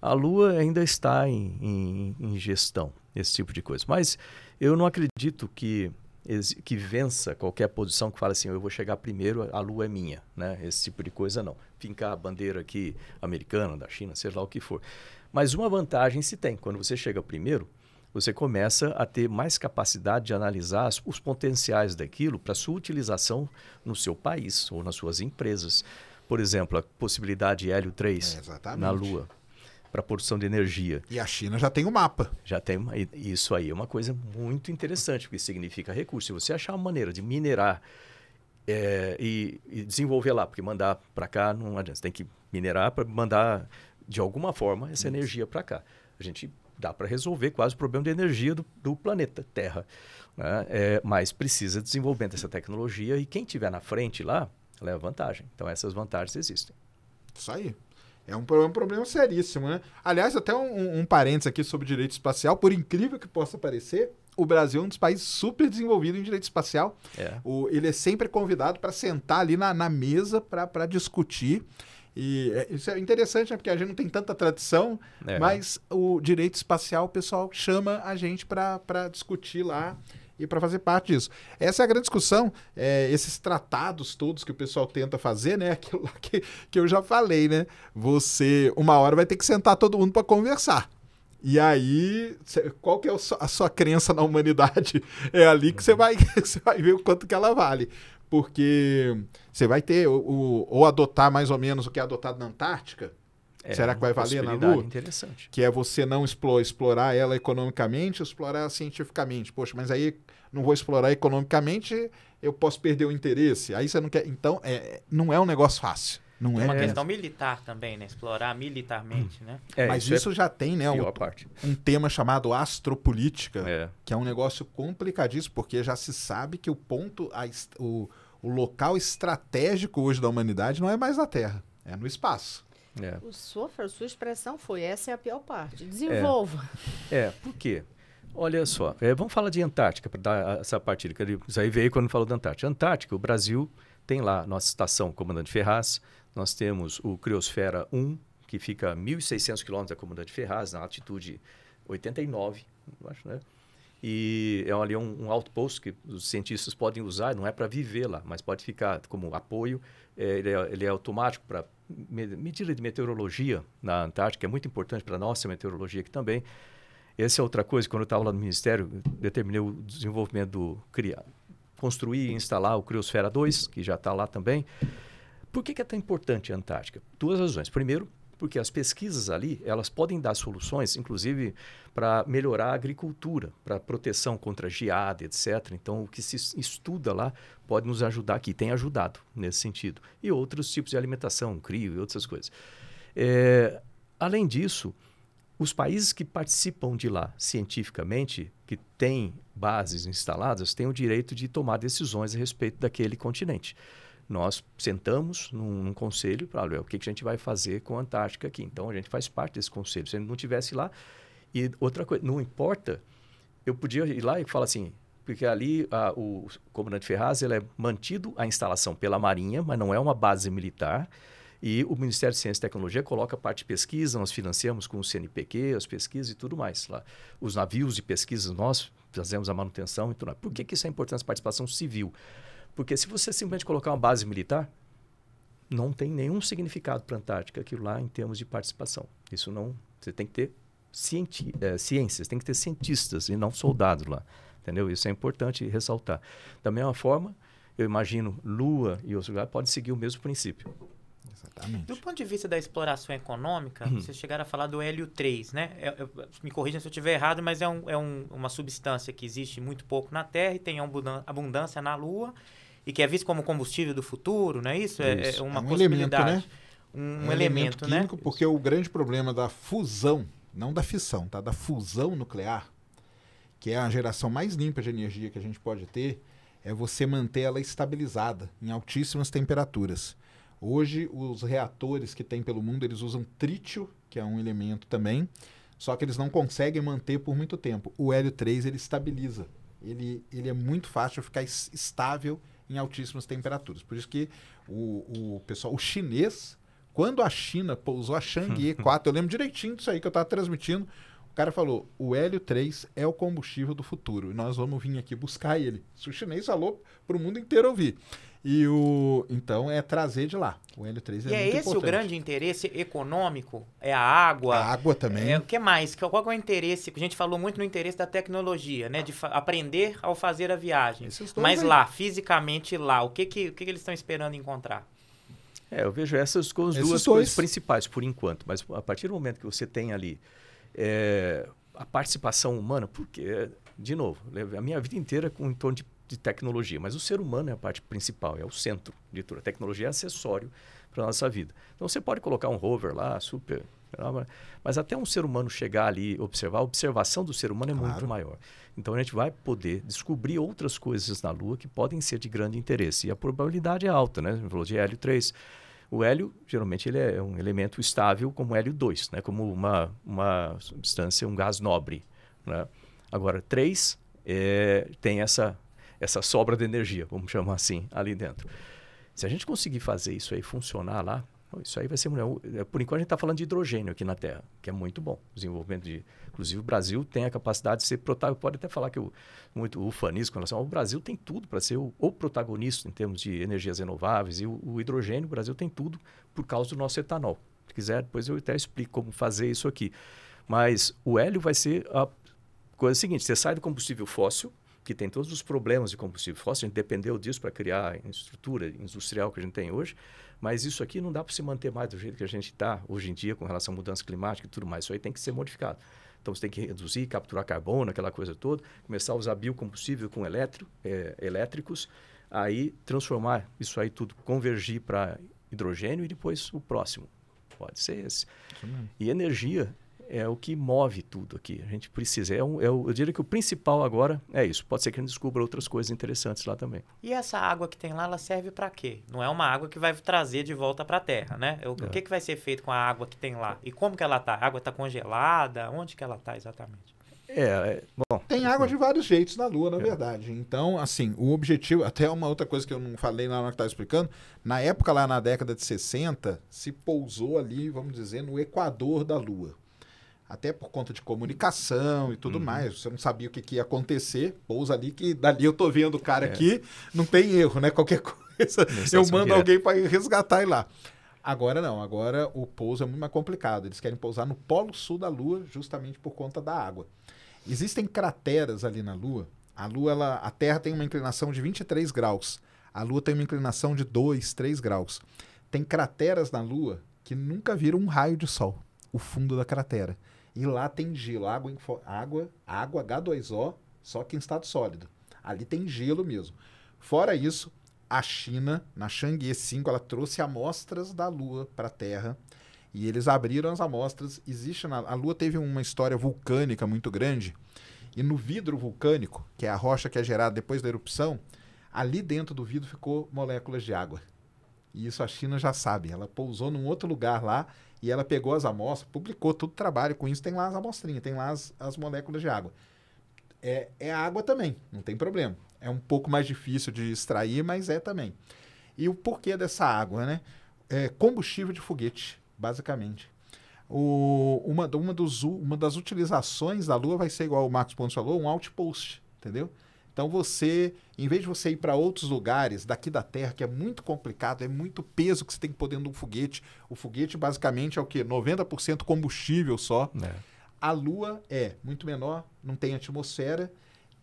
A Lua ainda está em, em, em gestão, esse tipo de coisa. Mas eu não acredito que que vença qualquer posição que fala assim, eu vou chegar primeiro, a lua é minha, né? Esse tipo de coisa não fincar a bandeira aqui americana, da China, seja lá o que for. Mas uma vantagem se tem. Quando você chega primeiro, você começa a ter mais capacidade de analisar os potenciais daquilo para sua utilização no seu país ou nas suas empresas. Por exemplo, a possibilidade de hélio 3 é, na Lua para produção de energia. E a China já tem o um mapa. Já tem. Isso aí é uma coisa muito interessante, porque significa recurso. Se você achar uma maneira de minerar é, e, e, desenvolver lá, porque mandar para cá não adianta. Você tem que minerar para mandar, de alguma forma, essa energia para cá. A gente dá para resolver quase o problema de energia do, do planeta Terra. Né? É, mas precisa desenvolvendo essa tecnologia e quem tiver na frente lá leva vantagem. Então, essas vantagens existem. Isso aí. É um, é um problema seríssimo, né? Aliás, até um, um parênteses aqui sobre direito espacial, por incrível que possa parecer, o Brasil é um dos países super desenvolvidos em direito espacial. É. O, ele é sempre convidado para sentar ali na, na mesa para discutir. E é, isso é interessante, né? porque a gente não tem tanta tradição, é. mas o direito espacial, o pessoal chama a gente para discutir lá e para fazer parte disso. Essa é a grande discussão, é, esses tratados todos que o pessoal tenta fazer, né? Aquilo lá que, que eu já falei, né? Você, uma hora, vai ter que sentar todo mundo para conversar. E aí, qual que é a sua crença na humanidade? É ali que você uhum. vai, você vai ver o quanto que ela vale. Porque você vai ter, o, ou adotar mais ou menos o que é adotado na Antártica, é, Será que vai valer na Lua? Interessante. Que é você não explore, explorar ela economicamente, explorar cientificamente. Poxa, mas aí não vou explorar economicamente, eu posso perder o interesse. Aí você não quer. Então, é, não é um negócio fácil. Não é, é uma questão militar também, né? Explorar militarmente, hum. né? É, Mas isso, isso é é já tem, né? Um, parte. um tema chamado astropolítica, que é um negócio complicadíssimo, porque já se sabe que o ponto, a, o, o local estratégico hoje da humanidade não é mais a Terra, é no espaço. É. O sofra, sua expressão foi essa é a pior parte. Desenvolva. É, é por quê? Olha só, é, vamos falar de Antártica para dar essa partida. Isso aí veio quando falou da Antártica. Antártica, o Brasil tem lá nossa estação Comandante Ferraz, nós temos o Criosfera 1, que fica a 1.600 quilômetros da comunidade Ferraz, na altitude 89, acho, né? E é ali um, um outpost que os cientistas podem usar, não é para viver lá, mas pode ficar como apoio. É, ele, é, ele, é, automático para medida de meteorologia na Antártica, é muito importante para a nossa meteorologia aqui também. Essa é outra coisa, quando eu estava lá no Ministério, determinei o desenvolvimento do criar, construir e instalar o Criosfera 2, que já está lá também. Por que, que é tão importante a Antártica? Duas razões. Primeiro, porque as pesquisas ali elas podem dar soluções, inclusive para melhorar a agricultura, para proteção contra geada, etc. Então, o que se estuda lá pode nos ajudar aqui, tem ajudado nesse sentido. E outros tipos de alimentação, crio e outras coisas. É, além disso, os países que participam de lá cientificamente, que têm bases instaladas, têm o direito de tomar decisões a respeito daquele continente nós sentamos num, num conselho para ver o que, que a gente vai fazer com a Antártica aqui. Então, a gente faz parte desse conselho. Se a gente não tivesse lá... E outra coisa, não importa, eu podia ir lá e falar assim, porque ali a, o comandante Ferraz ele é mantido a instalação pela Marinha, mas não é uma base militar. E o Ministério de Ciência e Tecnologia coloca a parte de pesquisa, nós financiamos com o CNPq as pesquisas e tudo mais. Lá. Os navios de pesquisa nós fazemos a manutenção e tudo mais. Por que, que isso é importante, a participação civil? Porque se você simplesmente colocar uma base militar, não tem nenhum significado para a Antártica aquilo lá em termos de participação. Isso não. Você tem que ter cienti, é, ciências, tem que ter cientistas e não soldados lá. Entendeu? Isso é importante ressaltar. Da mesma forma, eu imagino Lua e outros lugares podem seguir o mesmo princípio. Exatamente. Do ponto de vista da exploração econômica, hum. vocês chegaram a falar do hélio 3, né? Eu, é, eu, me corrijam se eu estiver errado, mas é, um, é um, uma substância que existe muito pouco na Terra e tem abundância na Lua e que é visto como combustível do futuro, não é isso? É, é isso. É, uma é um possibilidade. Elemento, né? um, é um, elemento, elemento né? químico, né? Porque o grande problema da fusão, não da fissão, tá? Da fusão nuclear, que é a geração mais limpa de energia que a gente pode ter, é você manter ela estabilizada em altíssimas temperaturas. Hoje, os reatores que tem pelo mundo, eles usam trítio, que é um elemento também, só que eles não conseguem manter por muito tempo. O hélio 3, ele estabiliza. Ele, ele é muito fácil ficar estável em altíssimas temperaturas. Por isso que o, o pessoal, o chinês, quando a China pousou a Chang'e 4, eu lembro direitinho disso aí que eu estava transmitindo, o cara falou: o Hélio 3 é o combustível do futuro. E nós vamos vir aqui buscar ele. O chinês falou para o mundo inteiro ouvir. E o. Então é trazer de lá. O Hélio 3 é E é esse importante. o grande interesse econômico? É a água. A água também. É, o que mais? Qual é o interesse? A gente falou muito no interesse da tecnologia, né? De aprender ao fazer a viagem. Mas aí. lá, fisicamente lá, o que, que, o que, que eles estão esperando encontrar? É, eu vejo essas as duas dois. coisas principais, por enquanto. Mas a partir do momento que você tem ali é, a participação humana, porque, de novo, né, a minha vida inteira é com em torno de, de, tecnologia, mas o ser humano é a parte principal, é o centro de tudo. A tecnologia é acessório para a nossa vida. Então você pode colocar um rover lá, super. Mas até um ser humano chegar ali e observar, a observação do ser humano é claro. muito maior. Então a gente vai poder descobrir outras coisas na Lua que podem ser de grande interesse. E a probabilidade é alta, né? A gente falou de Hélio 3 o hélio, geralmente, ele é um elemento estável como hélio 2, né? como uma, uma substância, um gás nobre. Né? Agora, 3 é, tem essa, essa sobra de energia, vamos chamar assim, ali dentro. Se a gente conseguir fazer isso aí funcionar lá, então, isso aí vai ser. Né, é, por enquanto, a gente está falando de hidrogênio aqui na Terra, que é muito bom. Desenvolvimento de. Inclusive, o Brasil tem a capacidade de ser protagonista. Pode até falar que eu, muito ufanismo com relação ao Brasil tem tudo para ser o, o, protagonista em termos de energias renováveis. E o, o, hidrogênio, o Brasil tem tudo por causa do nosso etanol. Se quiser, depois eu até explico como fazer isso aqui. Mas o hélio vai ser a coisa seguinte: você sai do combustível fóssil, que tem todos os problemas de combustível fóssil, a gente dependeu disso para criar a estrutura industrial que a gente tem hoje. Mas isso aqui não dá para se manter mais do jeito que a gente está hoje em dia com relação à mudança climática e tudo mais. Isso aí tem que ser modificado. Então você tem que reduzir, capturar carbono, aquela coisa toda, começar a usar biocombustível com é, elétricos, aí transformar isso aí tudo, convergir para hidrogênio e depois o próximo. Pode ser esse. E energia é o que move tudo aqui. A gente precisa. É um, é o, eu diria que o principal agora é isso. Pode ser que a gente descubra outras coisas interessantes lá também. E essa água que tem lá, ela serve para quê? Não é uma água que vai trazer de volta para a Terra, né? O, é. que, que vai ser feito com a água que tem lá? E como que ela está? A água está congelada? Onde que ela está exatamente? É, é, bom. Tem água de vários jeitos na Lua, na é. verdade. Então, assim, o objetivo, até uma outra coisa que eu não falei na hora que estava explicando, na época lá na década de 60, se pousou ali, vamos dizer, no equador da Lua até por conta de comunicação e tudo uhum. mais. Você não sabia o que, que, ia acontecer, pousa ali, que dali eu tô vendo o cara é. aqui, não tem erro, né? Qualquer coisa, eu mando alguém para resgatar e lá. Agora não, agora o pouso é muito mais complicado. Eles querem pousar no polo sul da Lua, justamente por conta da água. Existem crateras ali na Lua. A Lua, ela, a Terra tem uma inclinação de 23 graus. A Lua tem uma inclinação de 2, 3 graus. Tem crateras na Lua que nunca viram um raio de sol, o fundo da cratera. E lá tem gelo, água, água, água H2O, só que em estado sólido. Ali tem gelo mesmo. Fora isso, a China, na Chang'e 5, ela trouxe amostras da Lua para a Terra. E eles abriram as amostras. Existe na, a Lua teve uma história vulcânica muito grande. E no vidro vulcânico, que é a rocha que é gerada depois da erupção, ali dentro do vidro ficou moléculas de água. E isso a China já sabe. Ela pousou num outro lugar lá e ela pegou as amostras, publicou todo o trabalho com isso, tem lá as amostrinhas, tem lá as, as moléculas de água. É, é água também, não tem problema. É um pouco mais difícil de extrair, mas é também. E o porquê dessa água, né? É combustível de foguete, basicamente. O, uma, uma, dos, uma das utilizações da Lua vai ser igual o Marcos Pontes falou, um outpost, entendeu? Então você, em vez de você ir para outros lugares daqui da Terra, que é muito complicado, é muito peso que você tem que pôr dentro de um foguete. O foguete basicamente é o quê? 90% combustível só. É. A Lua é muito menor, não tem atmosfera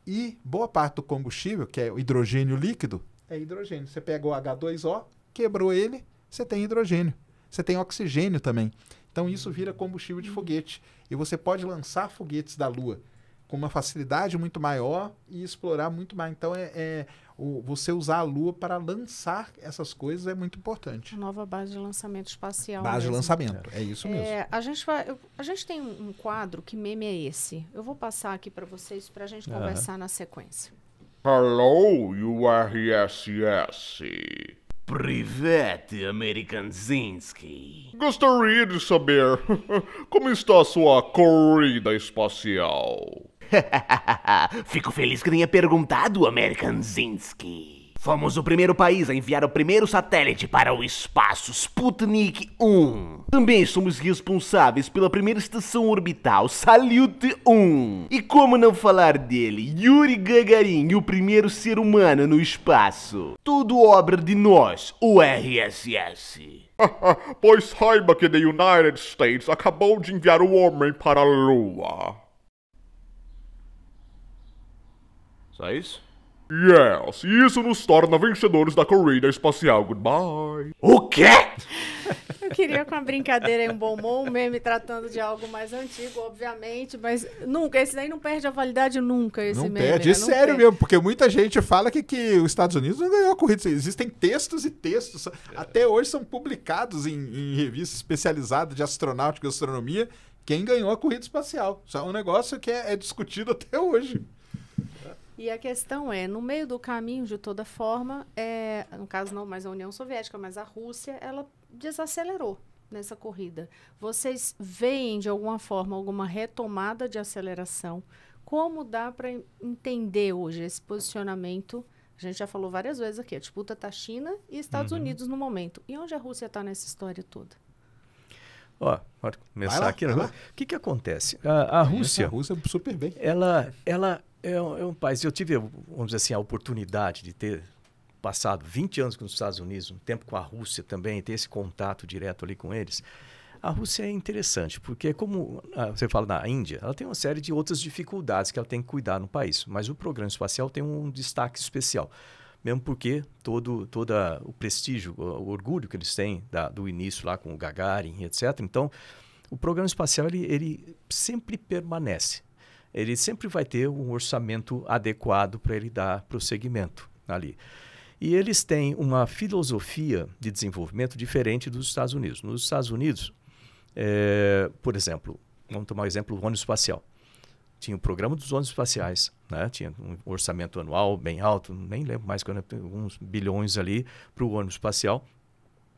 e boa parte do combustível, que é o hidrogênio líquido, é hidrogênio. Você pega o H2O, quebrou ele, você tem hidrogênio. Você tem oxigênio também. Então isso vira combustível de uhum. foguete. E você pode lançar foguetes da Lua com uma facilidade muito maior e explorar muito mais. Então, é, é o, você usar a Lua para lançar essas coisas é muito importante. Nova base de lançamento espacial. Base mesmo. de lançamento, é, é isso mesmo. a, gente vai, a gente tem um quadro, que meme é esse? Eu vou passar aqui para vocês para a gente uhum. conversar na sequência. Hello, URSS. Private Amerikanzinski. Gostaria de saber como está a sua corrida espacial. Fico feliz que tenha perguntado, American Zinsky. Fomos o primeiro país a enviar o primeiro satélite para o espaço, Sputnik 1. Também somos responsáveis pela primeira estação orbital, Salyut 1. E como não falar dele, Yuri Gagarin, o primeiro ser humano no espaço. Tudo obra de nós, o RSS pois saiba que the United States acabou de enviar o homem para a Lua. Só é isso? Yes, isso nos torna vencedores da corrida espacial. Goodbye. O quê? Eu queria com a brincadeira e um bom humor, um meme tratando de algo mais antigo, obviamente, mas nunca, esse daí não perde a validade nunca, esse não meme. Perde. Né? É não sério perde. mesmo, porque muita gente fala que, que os Estados Unidos não ganhou a corrida. Existem textos e textos, até hoje são publicados em, em revistas especializadas de astronáutica e astronomia, quem ganhou a corrida espacial. Isso é um negócio que é, é discutido até hoje. E a questão é, no meio do caminho, de toda forma, é, no caso não mais a União Soviética, mas a Rússia, ela desacelerou nessa corrida. Vocês veem, de alguma forma, alguma retomada de aceleração? Como dá para entender hoje esse posicionamento? A gente já falou várias vezes aqui, a disputa está China e Estados uhum. Unidos no momento. E onde a Rússia está nessa história toda? Ó, pode começar aqui. Né? O que, que acontece? A, a Rússia. Assim, a Rússia super bem. Ela, ela é, é um país. Eu tive, vamos dizer assim, a oportunidade de ter passado 20 anos nos Estados Unidos, um tempo com a Rússia também, ter esse contato direto ali com eles. A Rússia é interessante, porque como ah, você fala da Índia, ela tem uma série de outras dificuldades que ela tem que cuidar no país, mas o programa espacial tem um destaque especial, mesmo porque todo, todo o prestígio, o orgulho que eles têm da, do início lá com o Gagarin, etc. Então, o programa espacial, ele, ele sempre permanece ele sempre vai ter um orçamento adequado para ele dar prosseguimento ali. E eles têm uma filosofia de desenvolvimento diferente dos Estados Unidos. Nos Estados Unidos, é, por exemplo, vamos tomar o um exemplo do ônibus espacial. Tinha o programa dos ônibus espaciais, né? tinha um orçamento anual bem alto, nem lembro mais, alguns bilhões ali para o ônibus espacial.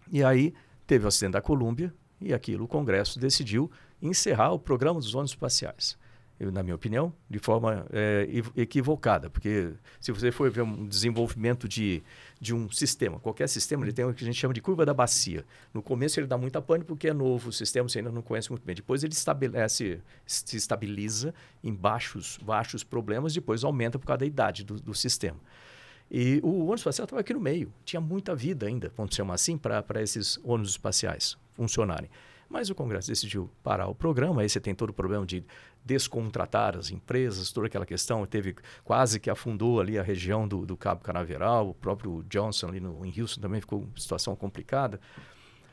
E aí teve o acidente da Colômbia e aquilo o Congresso decidiu encerrar o programa dos ônibus espaciais na minha opinião, de forma é, equivocada, porque se você for ver um desenvolvimento de, de um sistema, qualquer sistema, ele tem o que a gente chama de curva da bacia. No começo ele dá muita pânico porque é novo, o sistema você ainda não conhece muito bem. Depois ele estabelece, se estabiliza em baixos, baixos problemas, depois aumenta por causa da idade do, do sistema. E o ônibus espacial estava aqui no meio, tinha muita vida ainda, vamos chamar assim, para esses ônibus espaciais funcionarem. Mas o Congresso decidiu parar o programa, aí você tem todo o problema de descontratar as empresas, toda aquela questão, teve quase que afundou ali a região do, do Cabo Canaveral, o próprio Johnson ali no, em Houston também ficou uma situação complicada.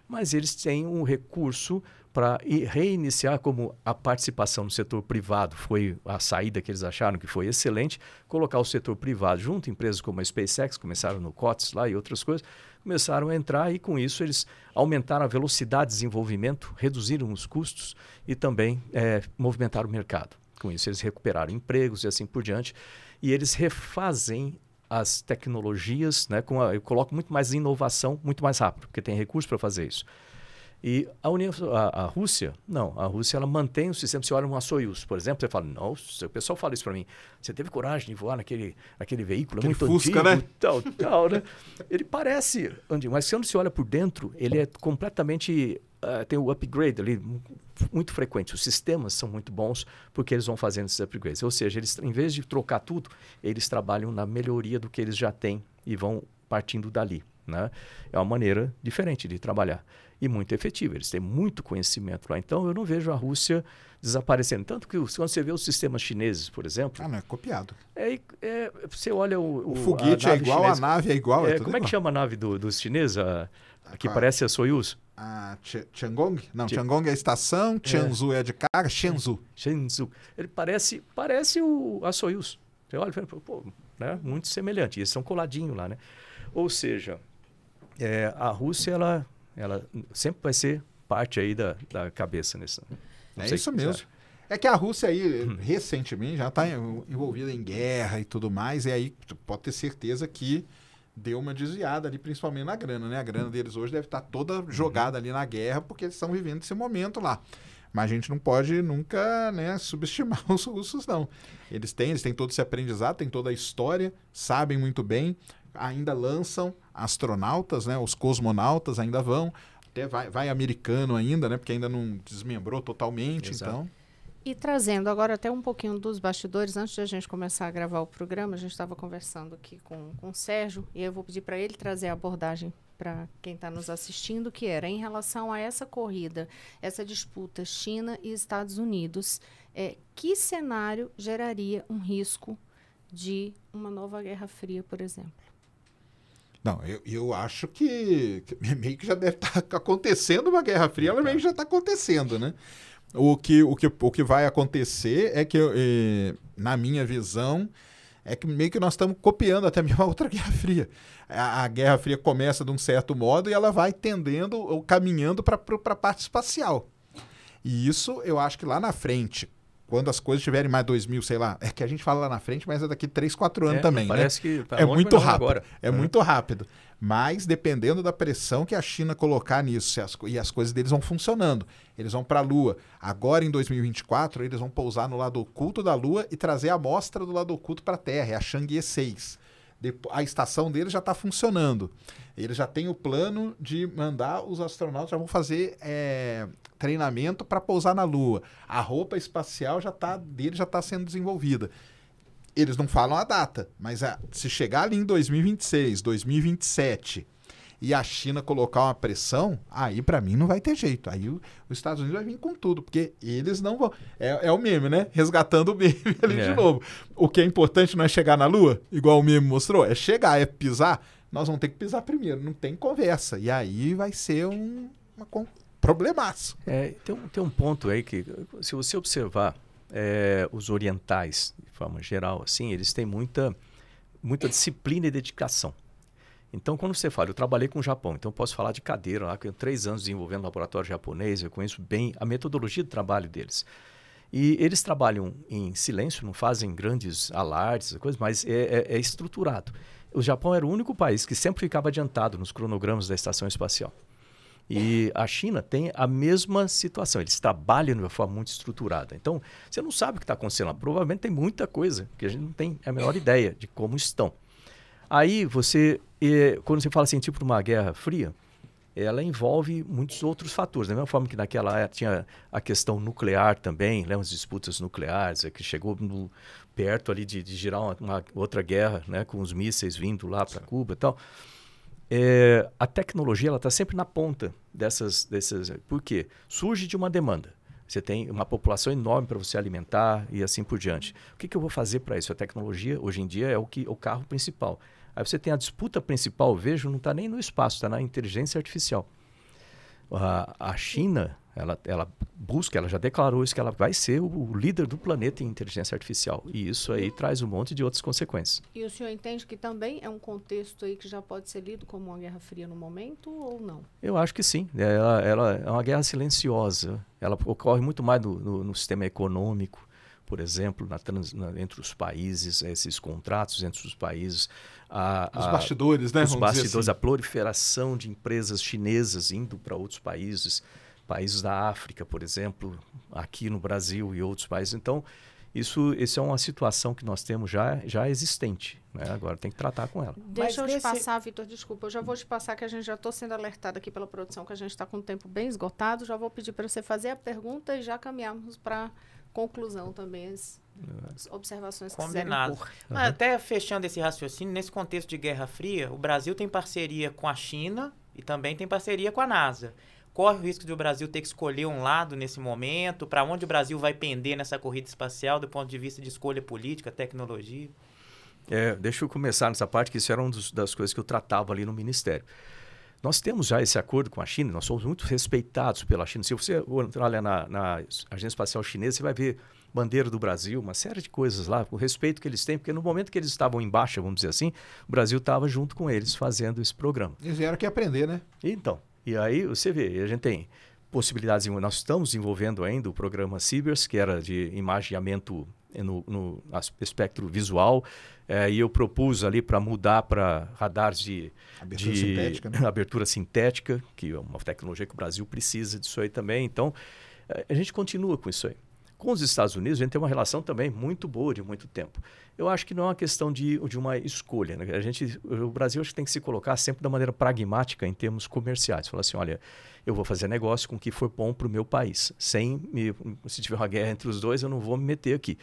Mas eles têm um recurso para reiniciar como a participação do setor privado foi a saída que eles acharam que foi excelente, colocar o setor privado junto, empresas como a SpaceX começaram no COTS lá e outras coisas, começaram a entrar e com isso eles aumentaram a velocidade de desenvolvimento, reduziram os custos e também é, movimentaram o mercado. Com isso eles recuperaram empregos e assim por diante e eles refazem as tecnologias, né, com a, eu coloco muito mais inovação, muito mais rápido, porque tem recursos para fazer isso. E a, União, a, a, Rússia, não. A Rússia ela mantém o sistema. Se olha uma Soyuz, por exemplo, você fala, nossa, o pessoal fala isso para mim. Você teve coragem de voar naquele, aquele veículo é aquele muito Fusca, antigo, né? tal, tal, né? Ele parece antigo, mas quando você olha por dentro, ele é completamente... Uh, tem o upgrade ali muito frequente. Os sistemas são muito bons porque eles vão fazendo esses upgrades. Ou seja, eles, em vez de trocar tudo, eles trabalham na melhoria do que eles já têm e vão partindo dali. Né? É uma maneira diferente de trabalhar e muito efetiva. Eles têm muito conhecimento lá. Então, eu não vejo a Rússia desaparecendo. Tanto que quando você vê os sistemas chineses, por exemplo. Ah, não, é copiado. É, é você olha o. O, o foguete é igual, chinesa. a nave é igual. É, é como igual. é que chama a nave do, dos chineses? a que parece a Soyuz? A ah, Tiangong? Não, Tiangong é a estação, Tianzu é, é de cara, Shenzhou. Shenzhou. Ele parece, parece o, a Soyuz. Você olha e fala, pô, né? muito semelhante. E eles são coladinhos lá, né? Ou seja, é, a Rússia, ela ela sempre vai ser parte aí da, da cabeça nisso. é isso mesmo. É que a Rússia aí, hum. recentemente, já está envolvida em guerra e tudo mais, e aí pode ter certeza que deu uma desviada ali, principalmente na grana, né? A grana deles hoje deve estar tá toda uhum. jogada ali na guerra, porque eles estão vivendo esse momento lá. Mas a gente não pode nunca né, subestimar os russos, não. Eles têm, eles têm todo esse aprendizado, têm toda a história, sabem muito bem ainda lançam astronautas, né? Os cosmonautas ainda vão. Até vai, vai americano ainda, né? Porque ainda não desmembrou totalmente, Exato. então. E trazendo agora até um pouquinho dos bastidores, antes de a gente começar a gravar o programa, a gente estava conversando aqui com, com o Sérgio, e eu vou pedir para ele trazer a abordagem para quem está nos assistindo, que era em relação a essa corrida, essa disputa China e Estados Unidos, é, que cenário geraria um risco de uma nova Guerra Fria, por exemplo? Não, eu, eu acho que, que meio que já deve estar tá acontecendo uma Guerra Fria, ela tá. meio que já está acontecendo, né? O que, o, que, o que vai acontecer é que, eh, na minha visão, é que meio que nós estamos copiando até mesmo a outra Guerra Fria. A, a, Guerra Fria começa de um certo modo e ela vai tendendo ou caminhando para a parte espacial. E isso eu acho que lá na frente, quando as coisas tiverem mais 2000, sei lá, é que a gente fala lá na frente, mas é daqui 3, 4 anos é, também. Né? Parece né? que tá é muito rápido. Agora. É, é muito rápido. Mas dependendo da pressão que a China colocar nisso, as, e as coisas deles vão funcionando. Eles vão para a Lua. Agora em 2024, eles vão pousar no lado oculto da Lua e trazer a amostra do lado oculto para a Terra, é a Chang'e 6 a estação dele já está funcionando. Ele já tem o plano de mandar os astronautas, já vão fazer é, treinamento para pousar na Lua. A roupa espacial já tá, dele já está sendo desenvolvida. Eles não falam a data, mas a, se chegar ali em 2026, 2027 e a China colocar uma pressão, aí para mim não vai ter jeito. Aí o, os Estados Unidos vai vir com tudo, porque eles não vão. É, é o meme, né? Resgatando o meme ali é. de novo. O que é importante não é chegar na Lua, igual o meme mostrou, é chegar, é pisar. Nós vamos ter que pisar primeiro, não tem conversa. E aí vai ser um uma, um problemaço. É, tem, tem um ponto aí que, se você observar, é, os orientais, de forma geral, assim, eles têm muita, muita disciplina e dedicação. Então, quando você fala, eu trabalhei com o Japão, então eu posso falar de cadeira lá, que eu tenho três anos desenvolvendo laboratório japonês, eu conheço bem a metodologia de trabalho deles. E eles trabalham em silêncio, não fazem grandes alardes, coisas, mas é, é, é estruturado. O Japão era o único país que sempre ficava adiantado nos cronogramas da estação espacial. E a China tem a mesma situação. Eles trabalham de uma forma muito estruturada. Então, você não sabe o que está acontecendo lá. Provavelmente tem muita coisa que a gente não tem a menor ideia de como estão. Aí você, quando você fala assim, tipo uma guerra fria, ela envolve muitos outros fatores. Da mesma forma que naquela época tinha a questão nuclear também, né, as disputas nucleares, é, que chegou no, perto ali de, de gerar uma, uma, outra guerra, né, com os mísseis vindo lá para Cuba e tal. É, a tecnologia ela está sempre na ponta dessas, dessas. Por quê? Surge de uma demanda. Você tem uma população enorme para você alimentar e assim por diante. O que, que eu vou fazer para isso? A tecnologia, hoje em dia, é o, que, é o carro principal. Aí você tem a disputa principal, vejo, não está nem no espaço, está na inteligência artificial. A, a China, ela, ela busca, ela já declarou isso, que ela vai ser o, o líder do planeta em inteligência artificial. E isso aí traz um monte de outras consequências. E o senhor entende que também é um contexto aí que já pode ser lido como uma guerra fria no momento ou não? Eu acho que sim. Ela, ela é uma guerra silenciosa. Ela ocorre muito mais no, no, no sistema econômico por exemplo, na trans, na, entre os países, eh, esses contratos entre os países. A, os bastidores, né? Os bastidores, assim. a proliferação de empresas chinesas indo para outros países, países da África, por exemplo, aqui no Brasil e outros países. Então, isso, isso é uma situação que nós temos já, já existente. Né? Agora tem que tratar com ela. Deixa Mas eu te passar, Vitor, desculpa. Eu já vou te passar que a gente já estou sendo alertado aqui pela produção que a gente está com o tempo bem esgotado. Já vou pedir para você fazer a pergunta e já caminharmos para conclusão também, as, é. observações observações Combinado. que quiserem uhum. Até fechando esse raciocínio, nesse contexto de Guerra Fria, o Brasil tem parceria com a China e também tem parceria com a NASA. Corre o risco de o Brasil ter que escolher um lado nesse momento? Para onde o Brasil vai pender nessa corrida espacial do ponto de vista de escolha política, tecnologia? É, deixa eu começar nessa parte, que isso era uma das coisas que eu tratava ali no Ministério. Nós temos já esse acordo com a China, nós somos muito respeitados pela China. Se você entrar na, na Agência Espacial Chinesa, você vai ver bandeira do Brasil, uma série de coisas lá, o respeito que eles têm, porque no momento que eles estavam embaixo, vamos dizer assim, o Brasil estava junto com eles fazendo esse programa. Eles vieram que aprender, né? Então, e aí você vê, a gente tem possibilidades, nós estamos desenvolvendo ainda o programa Cibers, que era de imagiamento no, no espectro visual, é, e eu propus ali para mudar para radares de abertura, de, sintética, né? abertura sintética, que é uma tecnologia que o Brasil precisa disso aí também. Então, é, a gente continua com isso aí. Com os Estados Unidos, a gente tem uma relação também muito boa de muito tempo. Eu acho que não é uma questão de, de uma escolha. Né? A gente, o Brasil acho que tem que se colocar sempre da maneira pragmática em termos comerciais. Falar assim, olha, eu vou fazer negócio com o que for bom para o meu país. Sem me, se tiver uma guerra entre os dois, eu não vou me meter aqui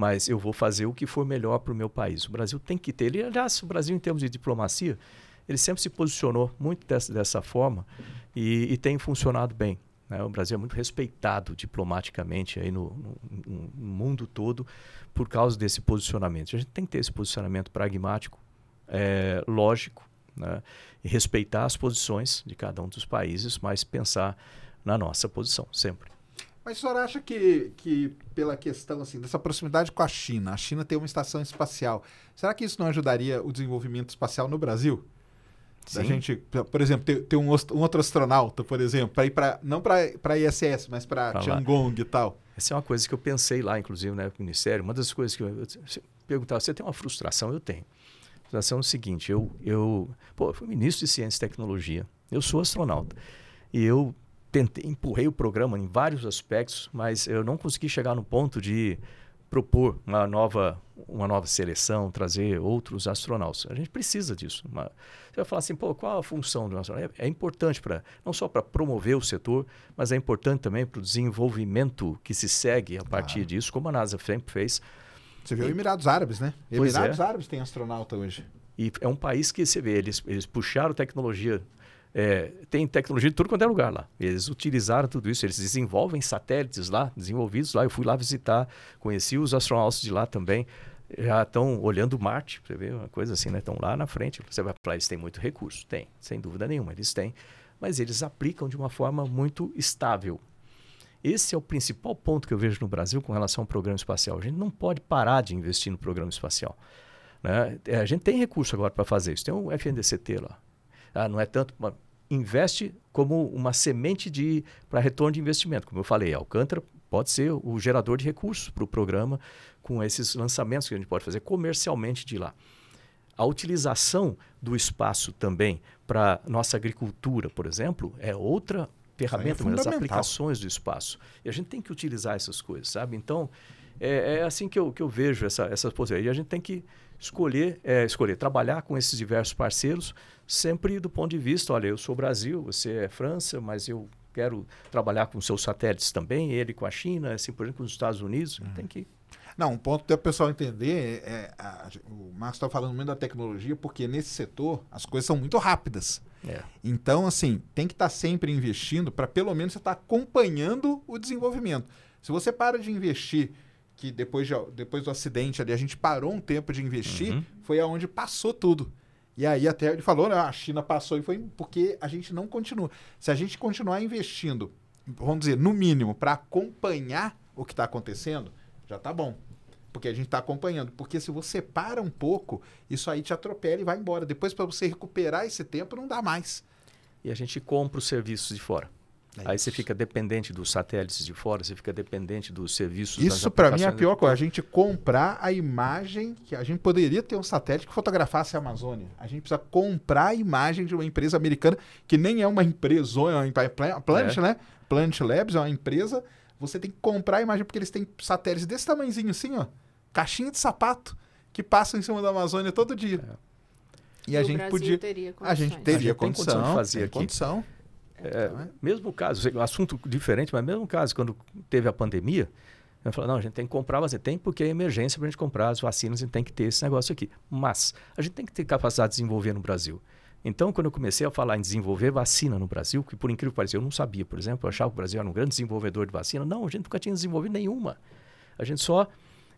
mas eu vou fazer o que for melhor para o meu país. O Brasil tem que ter. Ele, aliás, o Brasil, em termos de diplomacia, ele sempre se posicionou muito dessa, dessa forma e, e tem funcionado bem. Né? O Brasil é muito respeitado diplomaticamente aí no, no, no, mundo todo por causa desse posicionamento. A gente tem que ter esse posicionamento pragmático, é, lógico, né? e respeitar as posições de cada um dos países, mas pensar na nossa posição sempre. Mas a senhora acha que, que pela questão assim, dessa proximidade com a China, a China tem uma estação espacial, será que isso não ajudaria o desenvolvimento espacial no Brasil? Se A gente, por exemplo, ter, ter um, um, outro astronauta, por exemplo, para ir para não para ISS, mas para Tiangong e tal. Essa é uma coisa que eu pensei lá, inclusive, na né, época do Ministério. Uma das coisas que eu, eu perguntava, você tem uma frustração? Eu tenho. A frustração é o seguinte, eu, eu, pô, eu fui ministro de Ciência e Tecnologia, eu sou astronauta. E eu tentei, empurrei o programa em vários aspectos, mas eu não consegui chegar no ponto de propor uma nova, uma nova seleção, trazer outros astronautas. A gente precisa disso. Uma, você vai falar assim, pô, qual a função do astronauta? É, é importante para não só para promover o setor, mas é importante também para o desenvolvimento que se segue a partir ah. disso, como a NASA sempre fez. Você viu e, Emirados Árabes, né? É. Emirados é. Árabes tem astronauta hoje. E é um país que você vê, eles, eles puxaram tecnologia é, tem tecnologia de tudo quanto é lugar lá. Eles utilizaram tudo isso, eles desenvolvem satélites lá, desenvolvidos lá. Eu fui lá visitar, conheci os astronautas de lá também. Já estão olhando Marte, você vê uma coisa assim, né? Estão lá na frente. Você vai para eles têm muito recurso, tem, sem dúvida nenhuma, eles têm. Mas eles aplicam de uma forma muito estável. Esse é o principal ponto que eu vejo no Brasil com relação ao programa espacial. A gente não pode parar de investir no programa espacial. Né? É, a gente tem recurso agora para fazer isso. Tem um FNDCT lá, ah, não é tanto. mas investe como uma semente de para retorno de investimento. Como eu falei, Alcântara pode ser o gerador de recursos para o programa com esses lançamentos que a gente pode fazer comercialmente de lá. A utilização do espaço também para nossa agricultura, por exemplo, é outra é ferramenta, é uma das aplicações do espaço. E a gente tem que utilizar essas coisas, sabe? Então, é, é, assim que eu, que eu vejo essa, essa E a gente tem que escolher, é, escolher, trabalhar com esses diversos parceiros, sempre do ponto de vista, olha, eu sou Brasil, você é França, mas eu quero trabalhar com seus satélites também, ele com a China, assim por exemplo, com os Estados Unidos, uhum. tem que... Não, um ponto para o pessoal entender, é, é, a, o Marcos está falando muito da tecnologia, porque nesse setor as coisas são muito rápidas. É. Então, assim, tem que estar tá sempre investindo para pelo menos você estar tá acompanhando o desenvolvimento. Se você para de investir que depois, de, depois do acidente ali a gente parou um tempo de investir, uhum. foi aonde passou tudo. E aí até ele falou, né, a China passou e foi porque a gente não continua. Se a gente continuar investindo, vamos dizer, no mínimo, para acompanhar o que está acontecendo, já tá bom. Porque a gente está acompanhando. Porque se você para um pouco, isso aí te atropela e vai embora. Depois, para você recuperar esse tempo, não dá mais. E a gente compra os serviços de fora. É Aí isso. você fica dependente dos satélites de fora, você fica dependente dos serviços. Isso para mim é a pior coisa. A gente comprar a imagem que a gente poderia ter um satélite que fotografasse é a Amazônia. A gente precisa comprar a imagem de uma empresa americana que nem é uma empresa, é uma Plant, é. né? Planet Labs é uma empresa. Você tem que comprar a imagem porque eles têm satélites desse tamanhozinho assim, ó, caixinha de sapato que passam em cima da Amazônia todo dia. É. E, e a gente podia, a gente teria a gente condição, condição de fazer aqui. Condição. É, mesmo caso, assunto diferente, mas mesmo caso, quando teve a pandemia, eu falo, não, a gente tem que comprar, mas tem porque é emergência para a gente comprar as vacinas, e tem que ter esse negócio aqui. Mas a gente tem que ter capacidade de desenvolver no Brasil. Então, quando eu comecei a falar em desenvolver vacina no Brasil, que por incrível que pareça, eu não sabia, por exemplo, eu achava que o Brasil era um grande desenvolvedor de vacina. Não, a gente nunca tinha desenvolvido nenhuma. A gente só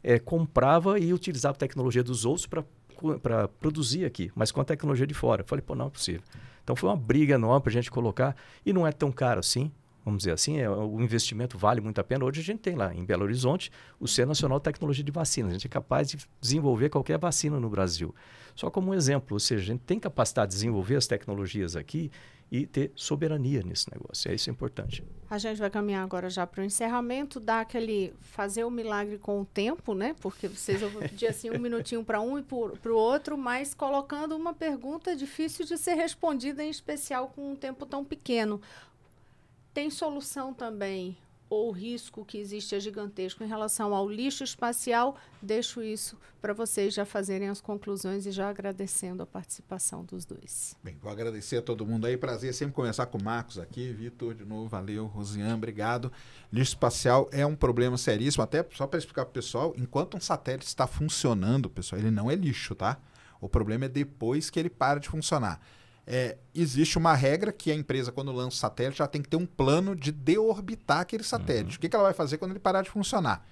é, comprava e utilizava a tecnologia dos outros para produzir aqui, mas com a tecnologia de fora. Eu falei, pô, não é possível. Então foi uma briga enorme para a gente colocar. E não é tão caro assim, vamos dizer assim. É, o investimento vale muito a pena. Hoje a gente tem lá em Belo Horizonte o Centro Nacional de Tecnologia de Vacinas. A gente é capaz de desenvolver qualquer vacina no Brasil. Só como um exemplo, ou seja, a gente tem capacidade de desenvolver as tecnologias aqui e ter soberania nesse negócio. É isso é importante. A gente vai caminhar agora já para o encerramento, dar aquele fazer o um milagre com o tempo, né? Porque vocês vão pedir assim um minutinho para um e para o outro, mas colocando uma pergunta difícil de ser respondida, em especial com um tempo tão pequeno. Tem solução também ou o risco que existe é gigantesco. Em relação ao lixo espacial, deixo isso para vocês já fazerem as conclusões e já agradecendo a participação dos dois. Bem, vou agradecer a todo mundo aí. Prazer sempre conversar com o Marcos aqui. Vitor, de novo, valeu. Rosiane, obrigado. Lixo espacial é um problema seríssimo. Até só para explicar para o pessoal, enquanto um satélite está funcionando, pessoal, ele não é lixo, tá? O problema é depois que ele para de funcionar. É, existe uma regra que a empresa, quando lança o satélite, já tem que ter um plano de deorbitar aquele satélite. Uhum. O que, que ela vai fazer quando ele parar de funcionar?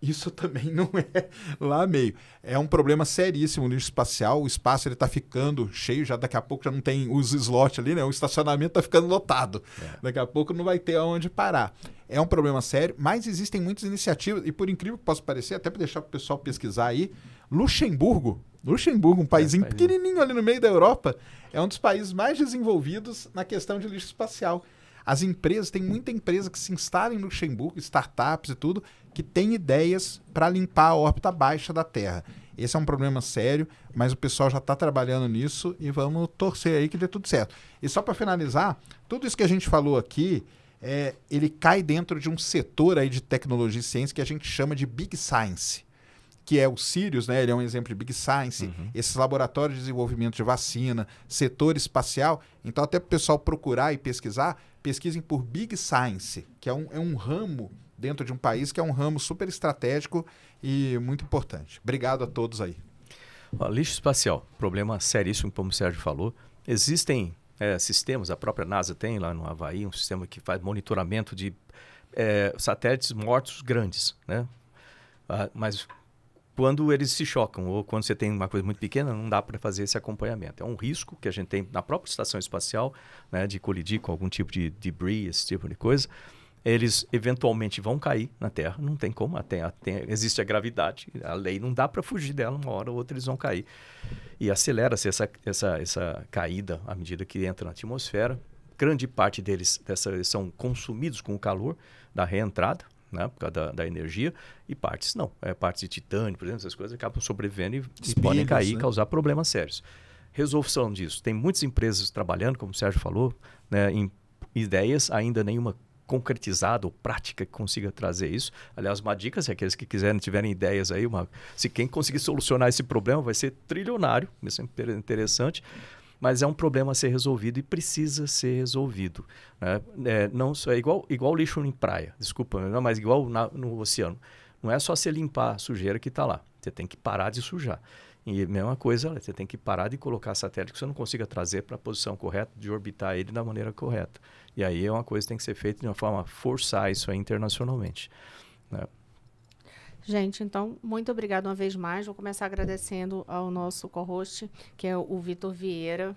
Isso também não é lá meio. É um problema seríssimo no espacial. O espaço está ficando cheio, já daqui a pouco já não tem os slots ali, né? O estacionamento está ficando lotado. É. Daqui a pouco não vai ter aonde parar. É um problema sério, mas existem muitas iniciativas, e por incrível que possa parecer, até para deixar o pessoal pesquisar aí, Luxemburgo, Luxemburgo, um país é, pequenininho ali no meio da Europa, é um dos países mais desenvolvidos na questão de lixo espacial. As empresas, tem muita empresa que se instala em Luxemburgo, startups e tudo, que tem ideias para limpar a órbita baixa da Terra. Esse é um problema sério, mas o pessoal já está trabalhando nisso e vamos torcer aí que dê tudo certo. E só para finalizar, tudo isso que a gente falou aqui, é, ele cai dentro de um setor aí de tecnologia e ciência que a gente chama de Big Science que é o Sirius, né? Ele é um exemplo de Big Science, uhum. esses laboratórios de desenvolvimento de vacina, setor espacial. Então, até para o pessoal procurar e pesquisar, pesquisem por Big Science, que é um, é um ramo dentro de um país que é um ramo super estratégico e muito importante. Obrigado a todos aí. Ó, lixo espacial, problema seríssimo, como o Sérgio falou. Existem é, sistemas, a própria NASA tem lá no Havaí um sistema que faz monitoramento de é, satélites mortos grandes, né? Ah, mas quando eles se chocam ou quando você tem uma coisa muito pequena, não dá para fazer esse acompanhamento. É um risco que a gente tem na própria estação espacial, né, de colidir com algum tipo de debris, esse tipo de coisa. Eles eventualmente vão cair na Terra, não tem como, tem, tem, existe a gravidade, a lei não dá para fugir dela, uma hora ou outra eles vão cair. E acelera-se essa, essa, essa caída à medida que entra na atmosfera. Grande parte deles dessa, são consumidos com o calor da reentrada, né, por causa da, da, energia, e partes não. É, partes de titânio, por exemplo, essas coisas acabam sobrevivendo e, Espíritos, podem cair e né? causar problemas sérios. Resolução disso. Tem muitas empresas trabalhando, como o Sérgio falou, né, em ideias ainda nenhuma concretizada ou prática que consiga trazer isso. Aliás, uma dica, se aqueles que quiserem, tiverem ideias aí, uma, se quem conseguir solucionar esse problema vai ser trilionário, isso é interessante mas é um problema a ser resolvido e precisa ser resolvido. Né? É, não é igual, igual lixo em praia, desculpa, não, é mas igual na, no oceano. Não é só você limpar a sujeira que está lá. Você tem que parar de sujar. E mesma coisa, você tem que parar de colocar satélite que você não consiga trazer para a posição correta, de orbitar ele da maneira correta. E aí é uma coisa que tem que ser feita de uma forma forçar isso internacionalmente. Né? Gente, então, muito obrigada uma vez mais. Vou começar agradecendo ao nosso co-host, que é o Vitor Vieira,